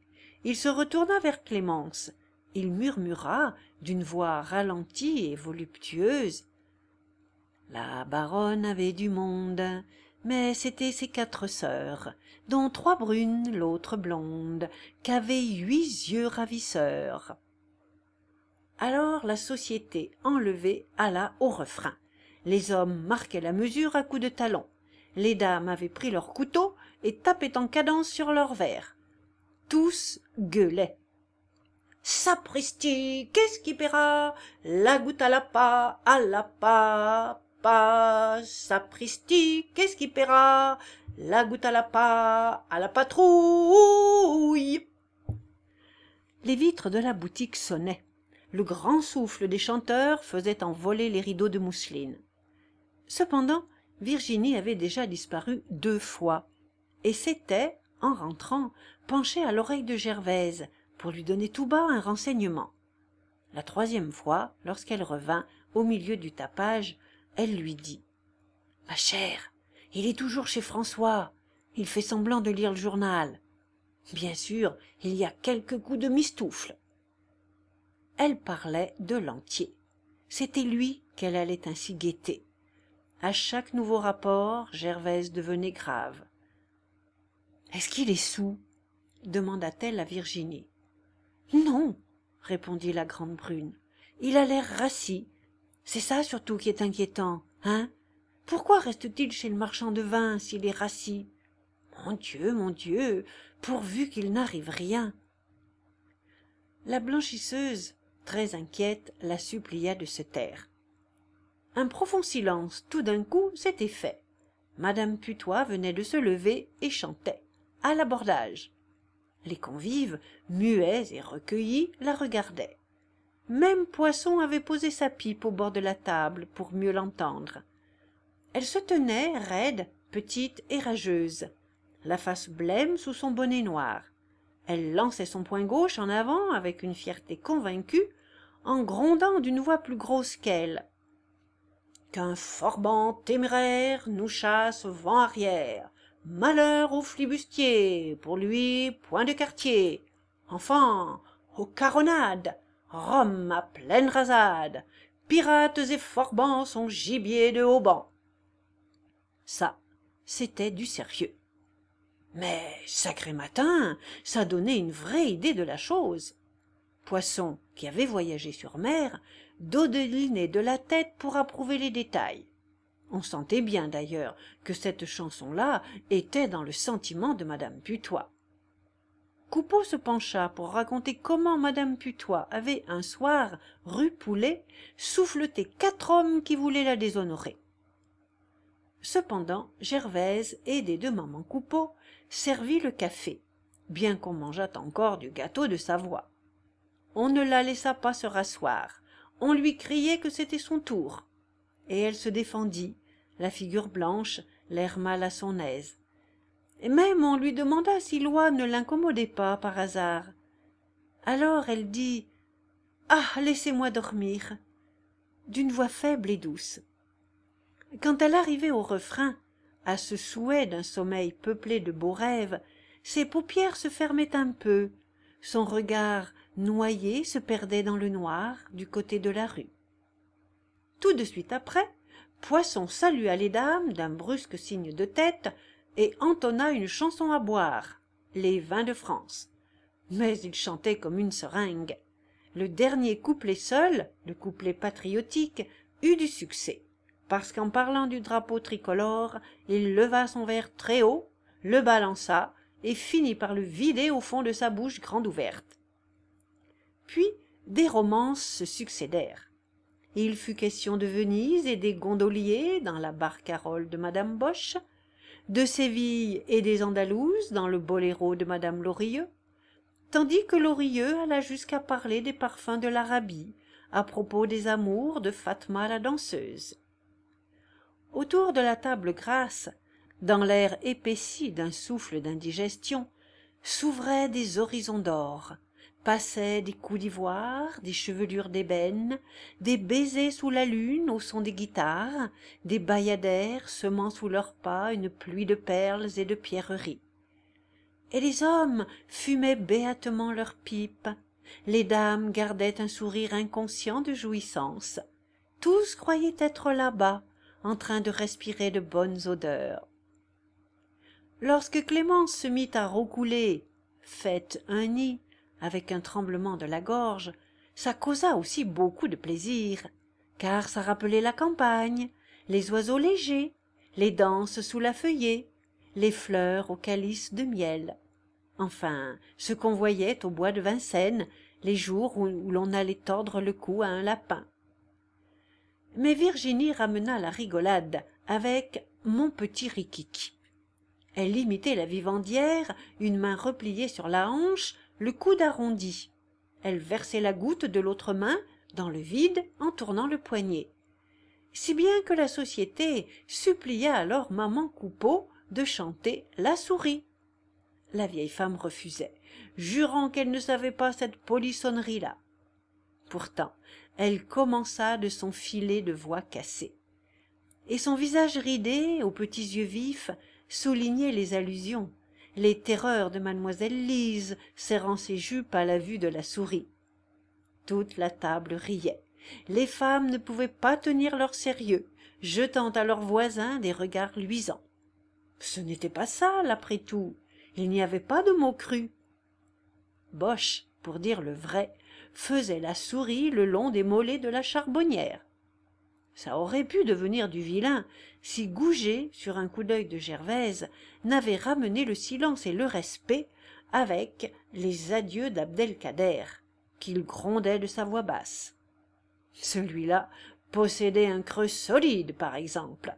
il se retourna vers clémence il murmura d'une voix ralentie et voluptueuse la baronne avait du monde mais c'étaient ses quatre sœurs dont trois brunes l'autre blonde qu'avaient huit yeux ravisseurs alors la société enlevée alla au refrain les hommes marquaient la mesure à coups de talon les dames avaient pris leurs couteaux et tapaient en cadence sur leurs verres. Tous gueulaient. Sapristi, qu'est-ce qui paiera La goutte à la pas, à la pa, pa. Sapristi, qu'est-ce qui paiera La goutte à la pas, à la patrouille. Les vitres de la boutique sonnaient. Le grand souffle des chanteurs faisait envoler les rideaux de mousseline. Cependant, Virginie avait déjà disparu deux fois et s'était en rentrant penché à l'oreille de gervaise pour lui donner tout bas un renseignement la troisième fois lorsqu'elle revint au milieu du tapage elle lui dit ma chère il est toujours chez françois il fait semblant de lire le journal bien sûr il y a quelques coups de mistoufle elle parlait de l'entier c'était lui qu'elle allait ainsi guetter À chaque nouveau rapport gervaise devenait grave est-ce qu'il est sous demanda-t-elle à virginie non répondit la grande brune il a l'air rassis c'est ça surtout qui est inquiétant hein pourquoi reste-t-il chez le marchand de vin s'il est rassis mon dieu mon dieu pourvu qu'il n'arrive rien la blanchisseuse très inquiète la supplia de se taire un profond silence tout d'un coup s'était fait Madame putois venait de se lever et chantait à l'abordage les convives muets et recueillis la regardaient même poisson avait posé sa pipe au bord de la table pour mieux l'entendre elle se tenait raide petite et rageuse la face blême sous son bonnet noir elle lançait son poing gauche en avant avec une fierté convaincue en grondant d'une voix plus grosse qu'elle qu'un forban téméraire nous chasse vent arrière malheur au flibustier pour lui point de quartier Enfant, aux caronades rome à pleine rasade pirates et forbans sont gibier de haubans ça c'était du sérieux mais sacré matin, ça donnait une vraie idée de la chose poisson qui avait voyagé sur mer dodelinait de la tête pour approuver les détails on sentait bien d'ailleurs que cette chanson-là était dans le sentiment de Madame Putois. Coupeau se pencha pour raconter comment Madame Putois avait un soir, rue Poulet, souffleté quatre hommes qui voulaient la déshonorer. Cependant, Gervaise, aidée de maman Coupeau, servit le café, bien qu'on mangeât encore du gâteau de Savoie. On ne la laissa pas se rasseoir. On lui criait que c'était son tour. Et elle se défendit, la figure blanche, l'air mal à son aise. Et même on lui demanda si l'oie ne l'incommodait pas par hasard. Alors elle dit Ah, laissez-moi dormir d'une voix faible et douce. Quand elle arrivait au refrain, à ce souhait d'un sommeil peuplé de beaux rêves, ses paupières se fermaient un peu, son regard noyé se perdait dans le noir du côté de la rue. Tout de suite après, Poisson salua les dames d'un brusque signe de tête et entonna une chanson à boire, les vins de France. Mais il chantait comme une seringue. Le dernier couplet seul, le couplet patriotique, eut du succès, parce qu'en parlant du drapeau tricolore, il leva son verre très haut, le balança et finit par le vider au fond de sa bouche grande ouverte. Puis des romances se succédèrent. Il fut question de Venise et des gondoliers dans la barcarolle de madame Boche, de Séville et des Andalouses dans le boléro de madame Lorilleux, tandis que Lorilleux alla jusqu'à parler des parfums de l'Arabie à propos des amours de Fatma la danseuse. Autour de la table grasse, dans l'air épaissi d'un souffle d'indigestion, s'ouvraient des horizons d'or, passaient des coups d'ivoire, des chevelures d'ébène, des baisers sous la lune au son des guitares, des bayadères semant sous leurs pas une pluie de perles et de pierreries. Et les hommes fumaient béatement leurs pipes, les dames gardaient un sourire inconscient de jouissance. Tous croyaient être là-bas, en train de respirer de bonnes odeurs. Lorsque Clémence se mit à roucouler Faites un nid, avec un tremblement de la gorge, ça causa aussi beaucoup de plaisir, car ça rappelait la campagne, les oiseaux légers, les danses sous la feuillée, les fleurs aux calices de miel. Enfin, ce qu'on voyait au bois de Vincennes, les jours où l'on allait tordre le cou à un lapin. Mais Virginie ramena la rigolade avec mon petit riquique. Elle imitait la vivandière, une main repliée sur la hanche, le coude arrondi. Elle versait la goutte de l'autre main dans le vide en tournant le poignet. Si bien que la société supplia alors maman Coupeau de chanter la souris. La vieille femme refusait, jurant qu'elle ne savait pas cette polissonnerie là. Pourtant, elle commença de son filet de voix cassée. Et son visage ridé, aux petits yeux vifs, soulignait les allusions les terreurs de mademoiselle Lise serrant ses jupes à la vue de la souris. Toute la table riait. Les femmes ne pouvaient pas tenir leur sérieux, jetant à leurs voisins des regards luisants. Ce n'était pas sale, après tout. Il n'y avait pas de mots crus. Boche, pour dire le vrai, faisait la souris le long des mollets de la charbonnière. Ça aurait pu devenir du vilain si Goujet, sur un coup d'œil de Gervaise, n'avait ramené le silence et le respect avec les adieux d'Abdelkader, qu'il grondait de sa voix basse. Celui-là possédait un creux solide, par exemple.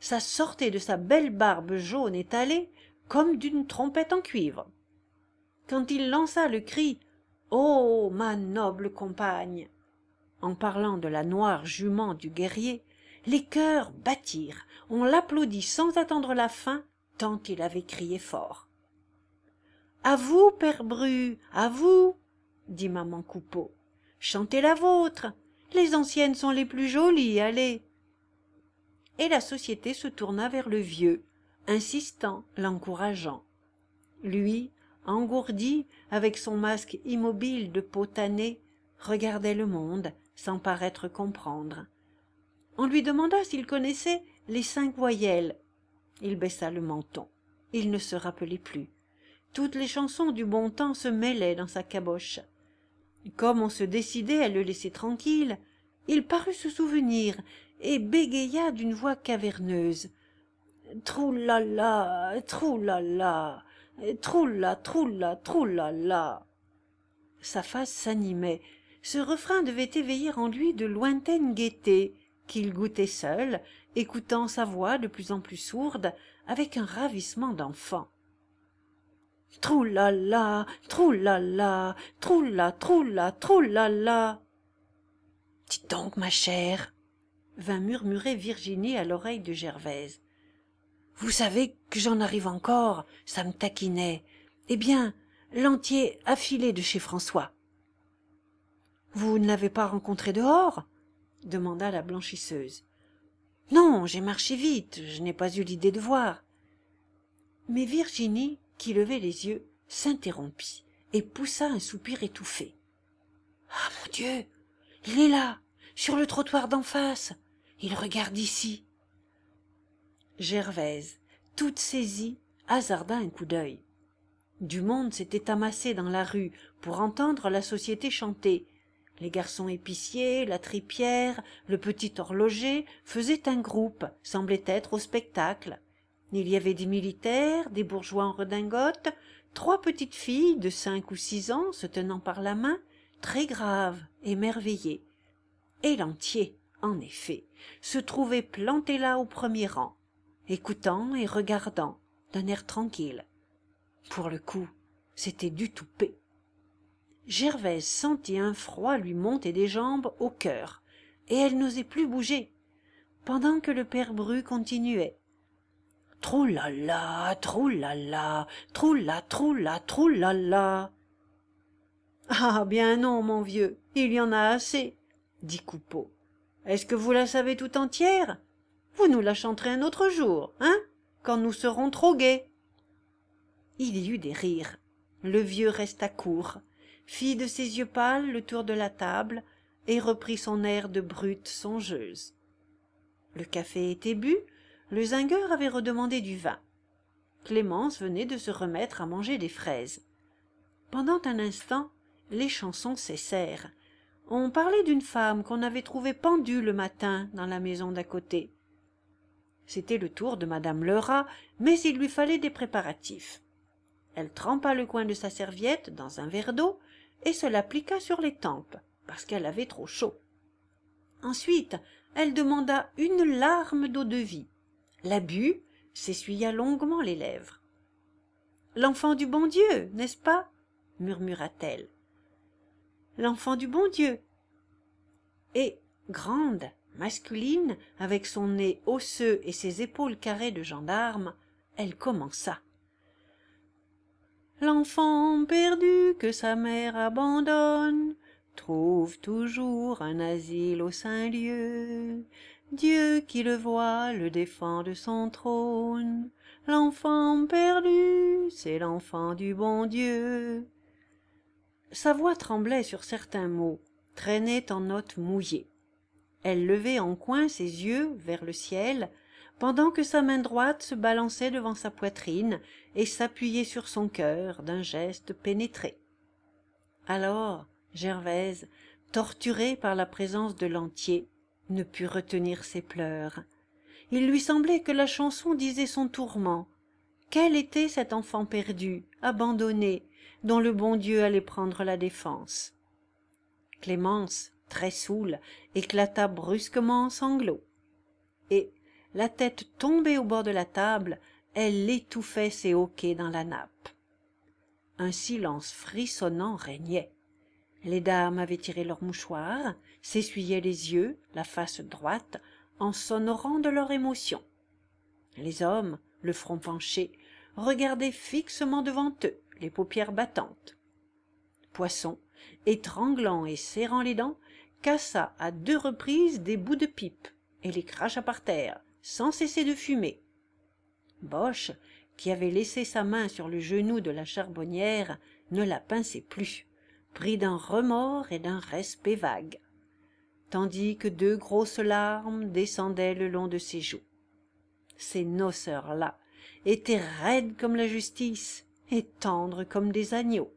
Sa sortait de sa belle barbe jaune étalée comme d'une trompette en cuivre. Quand il lança le cri oh, ma noble compagne en parlant de la noire jument du guerrier, les cœurs battirent on l'applaudit sans attendre la fin tant il avait crié fort À vous père bru à vous dit maman coupeau chantez la vôtre les anciennes sont les plus jolies allez et la société se tourna vers le vieux insistant l'encourageant lui engourdi avec son masque immobile de peau tannée regardait le monde sans paraître comprendre on lui demanda s'il connaissait les cinq voyelles. Il baissa le menton. Il ne se rappelait plus. Toutes les chansons du bon temps se mêlaient dans sa caboche. Comme on se décidait à le laisser tranquille, il parut se souvenir et bégaya d'une voix caverneuse. Troulala, troulala, troula, troula, troulala. Sa face s'animait. Ce refrain devait éveiller en lui de lointaines gaietés qu'il goûtait seul, écoutant sa voix de plus en plus sourde, avec un ravissement d'enfant. Troulala, troulala, trou troula, troulala. Dis donc, ma chère, vint murmurer Virginie à l'oreille de Gervaise. Vous savez que j'en arrive encore, ça me taquinait. Eh bien, l'entier affilé de chez François. Vous ne l'avez pas rencontré dehors demanda la blanchisseuse non j'ai marché vite je n'ai pas eu l'idée de voir mais virginie qui levait les yeux s'interrompit et poussa un soupir étouffé ah mon dieu il est là sur le trottoir d'en face il regarde ici gervaise toute saisie hasarda un coup d'œil du monde s'était amassé dans la rue pour entendre la société chanter les garçons épiciers, la tripière, le petit horloger faisaient un groupe, semblaient être au spectacle. Il y avait des militaires, des bourgeois en redingote, trois petites filles de cinq ou six ans se tenant par la main, très graves, émerveillées. Et l'entier, en effet, se trouvait planté là au premier rang, écoutant et regardant, d'un air tranquille. Pour le coup, c'était du toupet. Gervaise sentit un froid lui monter des jambes au cœur, et elle n'osait plus bouger, pendant que le père Bru continuait. Troulala, troulala, troula, troula, troulala. Ah bien non, mon vieux, il y en a assez, dit Coupeau. Est-ce que vous la savez tout entière Vous nous la chanterez un autre jour, hein Quand nous serons trop gais. Il y eut des rires. Le vieux resta court fit de ses yeux pâles le tour de la table et reprit son air de brute songeuse. Le café était bu, le zingueur avait redemandé du vin. Clémence venait de se remettre à manger des fraises. Pendant un instant, les chansons cessèrent. On parlait d'une femme qu'on avait trouvée pendue le matin dans la maison d'à côté. C'était le tour de madame Lerat, mais il lui fallait des préparatifs. Elle trempa le coin de sa serviette dans un verre d'eau, et se l'appliqua sur les tempes, parce qu'elle avait trop chaud. Ensuite, elle demanda une larme d'eau-de-vie. La but, s'essuya longuement les lèvres. L'enfant du bon Dieu, n'est-ce pas murmura-t-elle. L'enfant du bon Dieu. Et, grande, masculine, avec son nez osseux et ses épaules carrées de gendarme, elle commença l'enfant perdu que sa mère abandonne trouve toujours un asile au saint lieu dieu qui le voit le défend de son trône l'enfant perdu c'est l'enfant du bon dieu sa voix tremblait sur certains mots traînait en notes mouillées elle levait en coin ses yeux vers le ciel pendant que sa main droite se balançait devant sa poitrine et s'appuyait sur son cœur d'un geste pénétré. Alors, Gervaise, torturée par la présence de l'entier, ne put retenir ses pleurs. Il lui semblait que la chanson disait son tourment. Quel était cet enfant perdu, abandonné, dont le bon Dieu allait prendre la défense Clémence, très saoule, éclata brusquement en sanglots. Et, la tête tombée au bord de la table elle étouffait ses hoquets dans la nappe un silence frissonnant régnait les dames avaient tiré leurs mouchoirs s'essuyaient les yeux la face droite en s'honorant de leur émotion les hommes le front penché regardaient fixement devant eux les paupières battantes poisson étranglant et serrant les dents cassa à deux reprises des bouts de pipe et les cracha par terre sans cesser de fumer boche qui avait laissé sa main sur le genou de la charbonnière ne la pinçait plus pris d'un remords et d'un respect vague tandis que deux grosses larmes descendaient le long de ses joues ces noceurs là étaient raides comme la justice et tendres comme des agneaux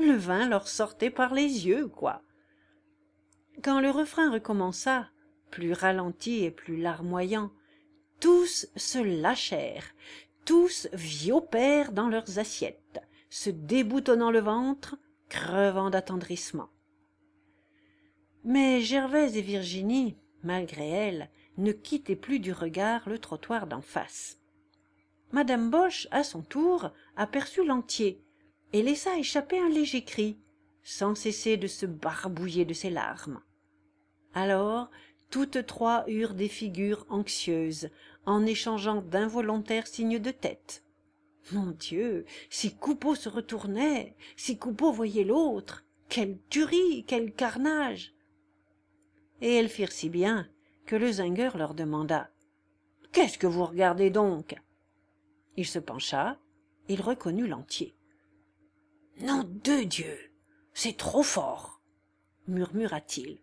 le vin leur sortait par les yeux quoi quand le refrain recommença plus ralenti et plus larmoyant tous se lâchèrent tous viopèrent dans leurs assiettes se déboutonnant le ventre crevant d'attendrissement mais gervaise et virginie malgré elles ne quittaient plus du regard le trottoir d'en face madame boche à son tour aperçut l'entier et laissa échapper un léger cri sans cesser de se barbouiller de ses larmes alors toutes trois eurent des figures anxieuses en échangeant d'involontaires signes de tête mon dieu si coupeau se retournait si coupeau voyait l'autre quelle tuerie quel carnage et elles firent si bien que le zingueur leur demanda qu'est-ce que vous regardez donc il se pencha il reconnut l'entier nom de dieu c'est trop fort murmura-t-il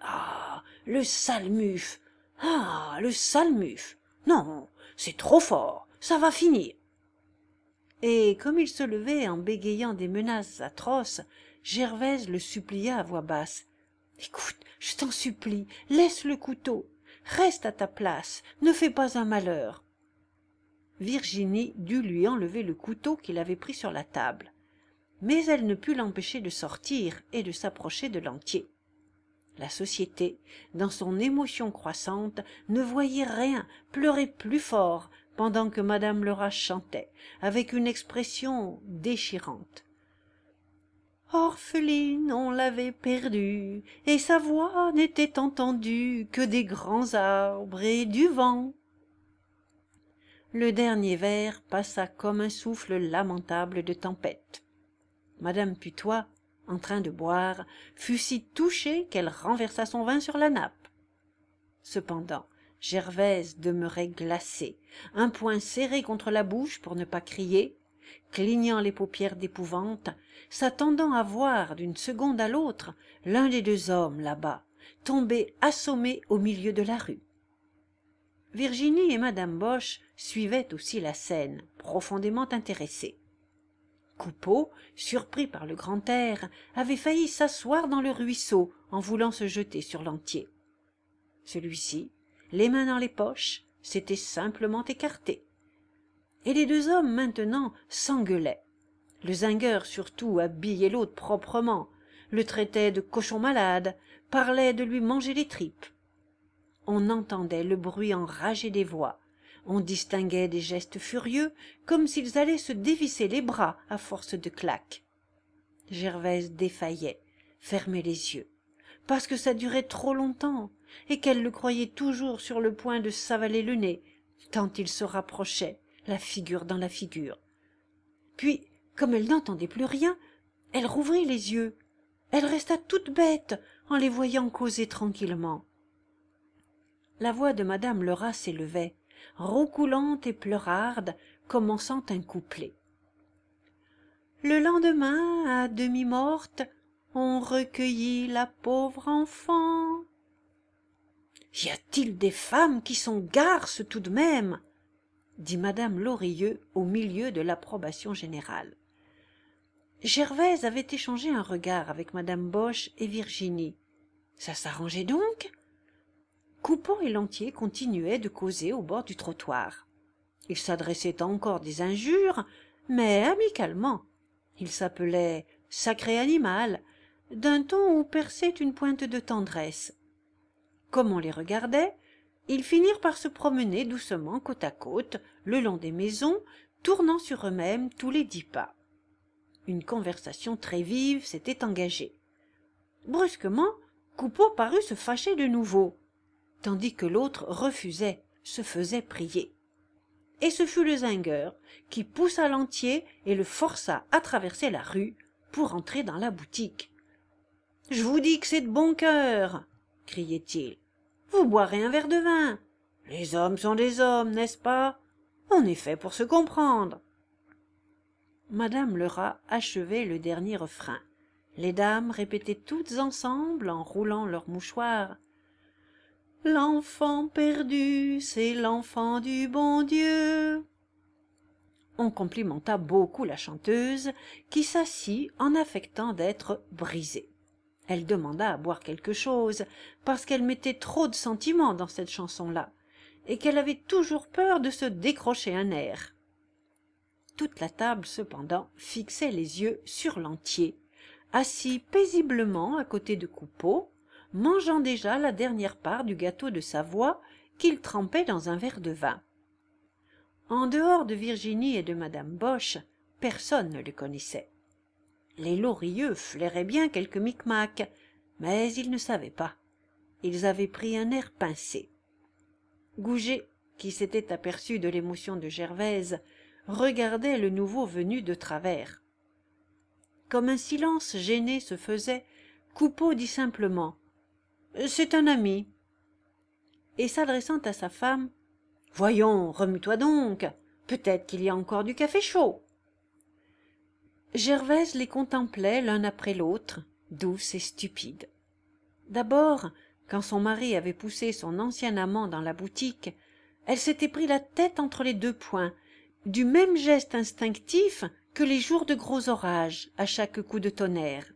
ah le salmuf ah le salmuf non c'est trop fort ça va finir et comme il se levait en bégayant des menaces atroces gervaise le supplia à voix basse écoute je t'en supplie laisse le couteau reste à ta place ne fais pas un malheur virginie dut lui enlever le couteau qu'il avait pris sur la table mais elle ne put l'empêcher de sortir et de s'approcher de l'entier. La société, dans son émotion croissante, ne voyait rien, pleurait plus fort, pendant que madame Lerat chantait, avec une expression déchirante. Orpheline, on l'avait perdue, et sa voix n'était entendue que des grands arbres et du vent. Le dernier vers passa comme un souffle lamentable de tempête. Madame Putois, en train de boire, fut si touchée qu'elle renversa son vin sur la nappe. Cependant, Gervaise demeurait glacée, un poing serré contre la bouche pour ne pas crier, clignant les paupières d'épouvante, s'attendant à voir d'une seconde à l'autre l'un des deux hommes là-bas tomber assommé au milieu de la rue. Virginie et madame Boche suivaient aussi la scène, profondément intéressées. Coupeau, surpris par le grand air, avait failli s'asseoir dans le ruisseau en voulant se jeter sur l'entier. Celui-ci, les mains dans les poches, s'était simplement écarté. Et les deux hommes maintenant s'engueulaient. Le zingueur surtout habillait l'autre proprement, le traitait de cochon malade, parlait de lui manger les tripes. On entendait le bruit enragé des voix, on distinguait des gestes furieux, comme s'ils allaient se dévisser les bras à force de claques. Gervaise défaillait, fermait les yeux, parce que ça durait trop longtemps, et qu'elle le croyait toujours sur le point de s'avaler le nez, tant il se rapprochait, la figure dans la figure. Puis, comme elle n'entendait plus rien, elle rouvrit les yeux. Elle resta toute bête en les voyant causer tranquillement. La voix de madame Lerat s'élevait roucoulante et pleurarde commençant un couplet le lendemain à demi morte on recueillit la pauvre enfant y a-t-il des femmes qui sont garces tout de même dit mme lorilleux au milieu de l'approbation générale gervaise avait échangé un regard avec mme boche et virginie ça s'arrangeait donc Coupon et Lantier continuaient de causer au bord du trottoir. Ils s'adressaient encore des injures, mais amicalement. Ils s'appelaient sacré animal, d'un ton où perçait une pointe de tendresse. Comme on les regardait, ils finirent par se promener doucement côte à côte, le long des maisons, tournant sur eux-mêmes tous les dix pas. Une conversation très vive s'était engagée. Brusquement, Coupeau parut se fâcher de nouveau tandis que l'autre refusait, se faisait prier. Et ce fut le zingueur qui poussa l'entier et le força à traverser la rue pour entrer dans la boutique. Je vous dis que c'est de bon cœur, criait-il. Vous boirez un verre de vin. Les hommes sont des hommes, n'est-ce pas On est fait pour se comprendre. Madame Lerat achevait le dernier refrain. Les dames répétaient toutes ensemble en roulant leurs mouchoirs L'enfant perdu, c'est l'enfant du bon Dieu. On complimenta beaucoup la chanteuse, qui s'assit en affectant d'être brisée. Elle demanda à boire quelque chose, parce qu'elle mettait trop de sentiments dans cette chanson-là, et qu'elle avait toujours peur de se décrocher un air. Toute la table, cependant, fixait les yeux sur l'entier, assis paisiblement à côté de Coupeau, mangeant déjà la dernière part du gâteau de savoie qu'il trempait dans un verre de vin en dehors de virginie et de Madame boche personne ne le connaissait les lorilleux flairaient bien quelques Micmacs, mais ils ne savaient pas ils avaient pris un air pincé Gouget, qui s'était aperçu de l'émotion de gervaise regardait le nouveau venu de travers comme un silence gêné se faisait coupeau dit simplement euh, c'est un ami. Et s'adressant à sa femme, Voyons, remue-toi donc. Peut-être qu'il y a encore du café chaud. Gervaise les contemplait l'un après l'autre, douce et stupide. D'abord, quand son mari avait poussé son ancien amant dans la boutique, elle s'était pris la tête entre les deux poings, du même geste instinctif que les jours de gros orages à chaque coup de tonnerre.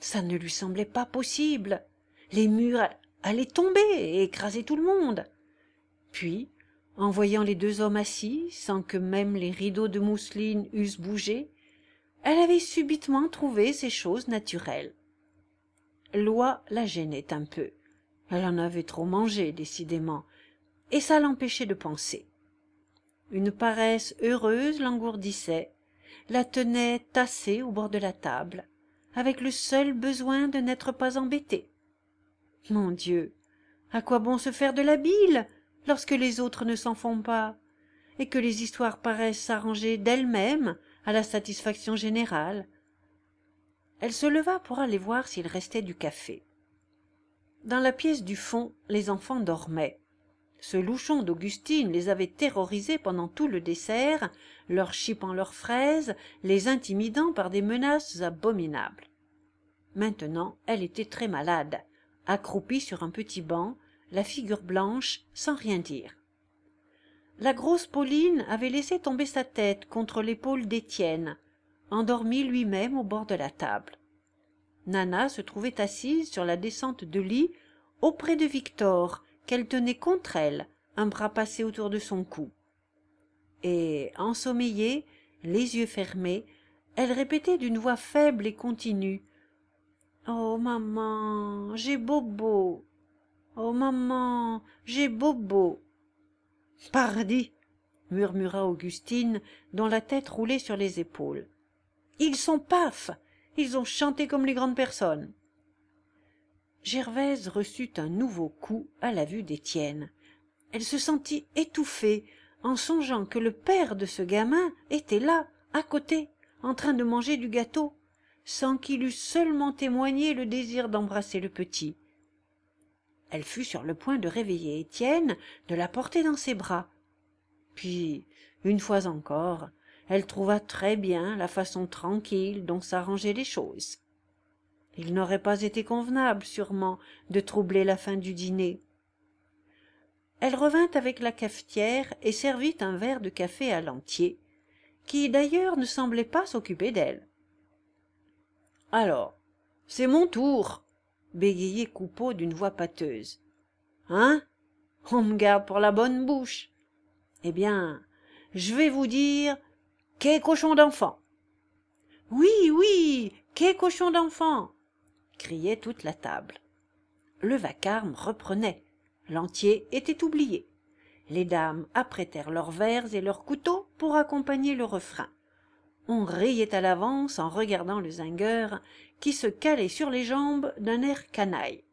Ça ne lui semblait pas possible les murs allaient tomber et écraser tout le monde. Puis, en voyant les deux hommes assis, sans que même les rideaux de mousseline eussent bougé, elle avait subitement trouvé ces choses naturelles. Loi la gênait un peu. Elle en avait trop mangé, décidément, et ça l'empêchait de penser. Une paresse heureuse l'engourdissait, la tenait tassée au bord de la table, avec le seul besoin de n'être pas embêtée mon dieu à quoi bon se faire de la bile lorsque les autres ne s'en font pas et que les histoires paraissent s'arranger d'elles-mêmes à la satisfaction générale elle se leva pour aller voir s'il restait du café dans la pièce du fond les enfants dormaient ce louchon d'augustine les avait terrorisés pendant tout le dessert leur chipant leurs fraises les intimidant par des menaces abominables maintenant elle était très malade accroupie sur un petit banc, la figure blanche, sans rien dire. La grosse Pauline avait laissé tomber sa tête contre l'épaule d'Étienne, endormi lui-même au bord de la table. Nana se trouvait assise sur la descente de lit auprès de Victor, qu'elle tenait contre elle, un bras passé autour de son cou. Et, ensommeillée, les yeux fermés, elle répétait d'une voix faible et continue Oh maman, j'ai bobo. Oh maman, j'ai bobo. Pardi, murmura Augustine, dont la tête roulait sur les épaules. Ils sont paf. Ils ont chanté comme les grandes personnes. Gervaise reçut un nouveau coup à la vue d'Étienne. Elle se sentit étouffée en songeant que le père de ce gamin était là, à côté, en train de manger du gâteau sans qu'il eût seulement témoigné le désir d'embrasser le petit. Elle fut sur le point de réveiller Étienne, de la porter dans ses bras. Puis, une fois encore, elle trouva très bien la façon tranquille dont s'arrangeaient les choses. Il n'aurait pas été convenable, sûrement, de troubler la fin du dîner. Elle revint avec la cafetière et servit un verre de café à l'entier, qui d'ailleurs ne semblait pas s'occuper d'elle alors c'est mon tour bégayait coupeau d'une voix pâteuse hein on me garde pour la bonne bouche eh bien je vais vous dire qu'est cochon d'enfant oui oui qu'est cochon d'enfant criait toute la table le vacarme reprenait l'entier était oublié les dames apprêtèrent leurs verres et leurs couteaux pour accompagner le refrain on riait à l'avance en regardant le zingueur qui se calait sur les jambes d'un air canaille.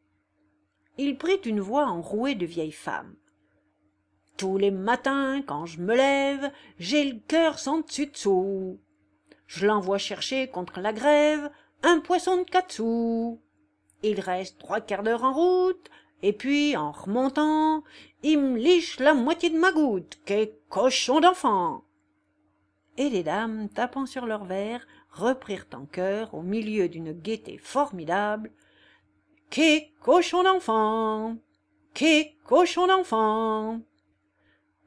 Il prit une voix enrouée de vieille femme. Tous les matins, quand je me lève, j'ai le cœur sans dessus Je l'envoie chercher contre la grève un poisson de quatre sous. Il reste trois quarts d'heure en route, et puis, en remontant, il me liche la moitié de ma goutte. qu'est cochon d'enfant et les dames, tapant sur leurs verres, reprirent en chœur, au milieu d'une gaieté formidable Qué cochon d'enfant Qué cochon d'enfant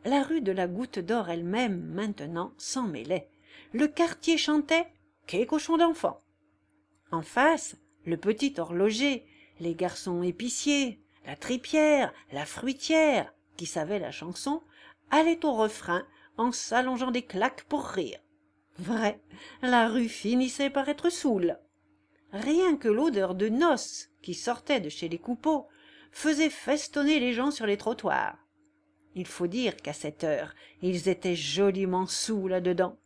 La rue de la Goutte d'Or elle-même, maintenant, s'en mêlait. Le quartier chantait Qué cochon d'enfant En face, le petit horloger, les garçons épiciers, la tripière, la fruitière, qui savaient la chanson, allaient au refrain en s'allongeant des claques pour rire. Vrai, la rue finissait par être saoule. Rien que l'odeur de noces qui sortait de chez les coupeaux faisait festonner les gens sur les trottoirs. Il faut dire qu'à cette heure, ils étaient joliment saouls là-dedans.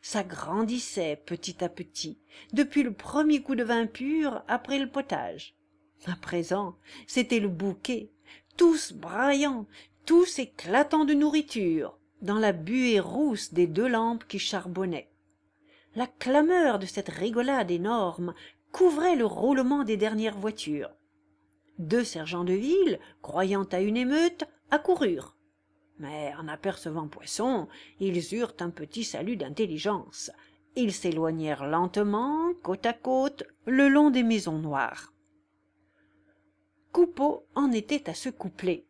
Ça grandissait petit à petit, depuis le premier coup de vin pur après le potage. À présent, c'était le bouquet, tous braillants, tous éclatants de nourriture, dans la buée rousse des deux lampes qui charbonnaient la clameur de cette rigolade énorme couvrait le roulement des dernières voitures deux sergents de ville croyant à une émeute accoururent mais en apercevant poisson ils eurent un petit salut d'intelligence ils s'éloignèrent lentement côte à côte le long des maisons noires coupeau en était à se coupler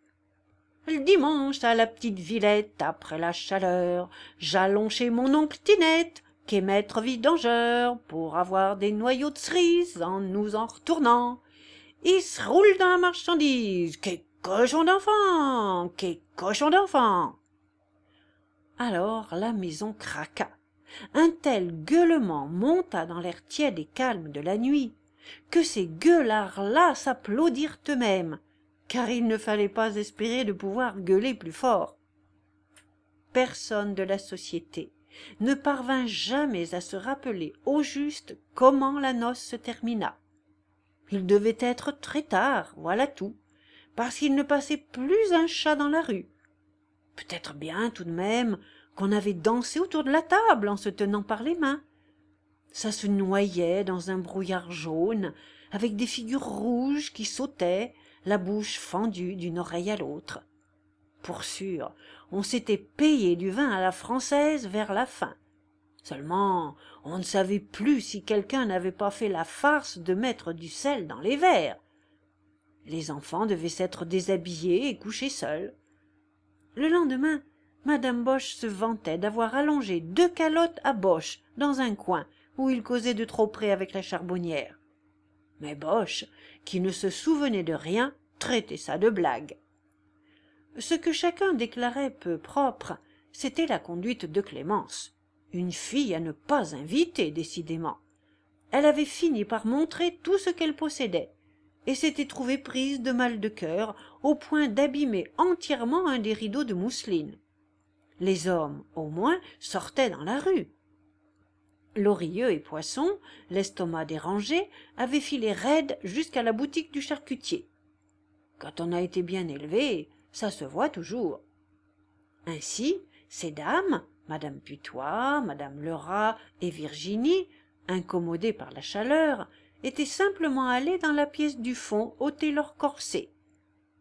le dimanche à la petite Villette, après la chaleur, j'allons chez mon oncle Tinette, qui est maître vidangeur, pour avoir des noyaux de cerise en nous en retournant. Il se roule dans la marchandise, qu'est cochon d'enfant, qu'est cochon d'enfant. Alors la maison craqua. Un tel gueulement monta dans l'air tiède et calme de la nuit que ces gueulards là s'applaudirent eux-mêmes car il ne fallait pas espérer de pouvoir gueuler plus fort. Personne de la société ne parvint jamais à se rappeler au juste comment la noce se termina. Il devait être très tard, voilà tout, parce qu'il ne passait plus un chat dans la rue. Peut-être bien, tout de même, qu'on avait dansé autour de la table en se tenant par les mains. Ça se noyait dans un brouillard jaune, avec des figures rouges qui sautaient, la bouche fendue d'une oreille à l'autre. Pour sûr, on s'était payé du vin à la française vers la fin. Seulement, on ne savait plus si quelqu'un n'avait pas fait la farce de mettre du sel dans les verres. Les enfants devaient s'être déshabillés et couchés seuls. Le lendemain, Madame Boche se vantait d'avoir allongé deux calottes à Boche dans un coin où il causait de trop près avec la charbonnière mais Boche, qui ne se souvenait de rien, traitait ça de blague. Ce que chacun déclarait peu propre, c'était la conduite de Clémence. Une fille à ne pas inviter, décidément. Elle avait fini par montrer tout ce qu'elle possédait, et s'était trouvée prise de mal de cœur au point d'abîmer entièrement un des rideaux de mousseline. Les hommes, au moins, sortaient dans la rue. Lorilleux et Poisson, l'estomac dérangé, avaient filé raide jusqu'à la boutique du charcutier. Quand on a été bien élevé, ça se voit toujours. Ainsi, ces dames, Madame Putois, Madame Lerat et Virginie, incommodées par la chaleur, étaient simplement allées dans la pièce du fond ôter leur corset.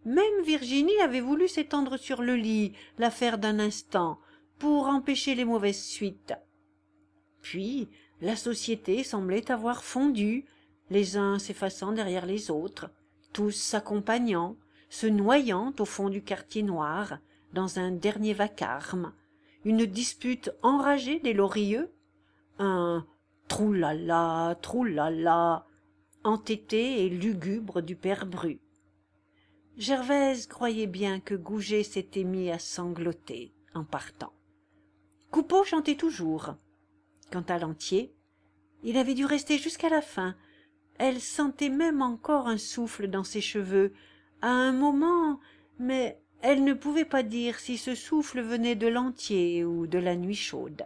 Même Virginie avait voulu s'étendre sur le lit, l'affaire d'un instant, pour empêcher les mauvaises suites puis la société semblait avoir fondu les uns s'effaçant derrière les autres tous s'accompagnant se noyant au fond du quartier noir dans un dernier vacarme une dispute enragée des lorilleux un troulala troulala entêté et lugubre du père bru gervaise croyait bien que Gouget s'était mis à sangloter en partant coupeau chantait toujours quant à l'entier il avait dû rester jusqu'à la fin elle sentait même encore un souffle dans ses cheveux à un moment mais elle ne pouvait pas dire si ce souffle venait de l'entier ou de la nuit chaude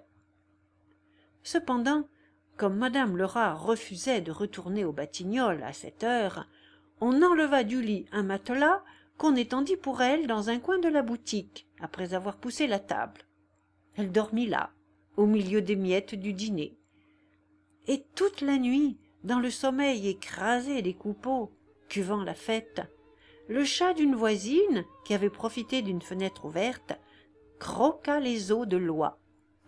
cependant comme Madame lerat refusait de retourner aux batignolles à cette heure on enleva du lit un matelas qu'on étendit pour elle dans un coin de la boutique après avoir poussé la table elle dormit là au milieu des miettes du dîner. Et toute la nuit, dans le sommeil écrasé des coupeaux, cuvant la fête, le chat d'une voisine, qui avait profité d'une fenêtre ouverte, croqua les os de l'oie,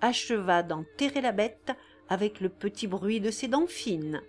acheva d'enterrer la bête avec le petit bruit de ses dents fines.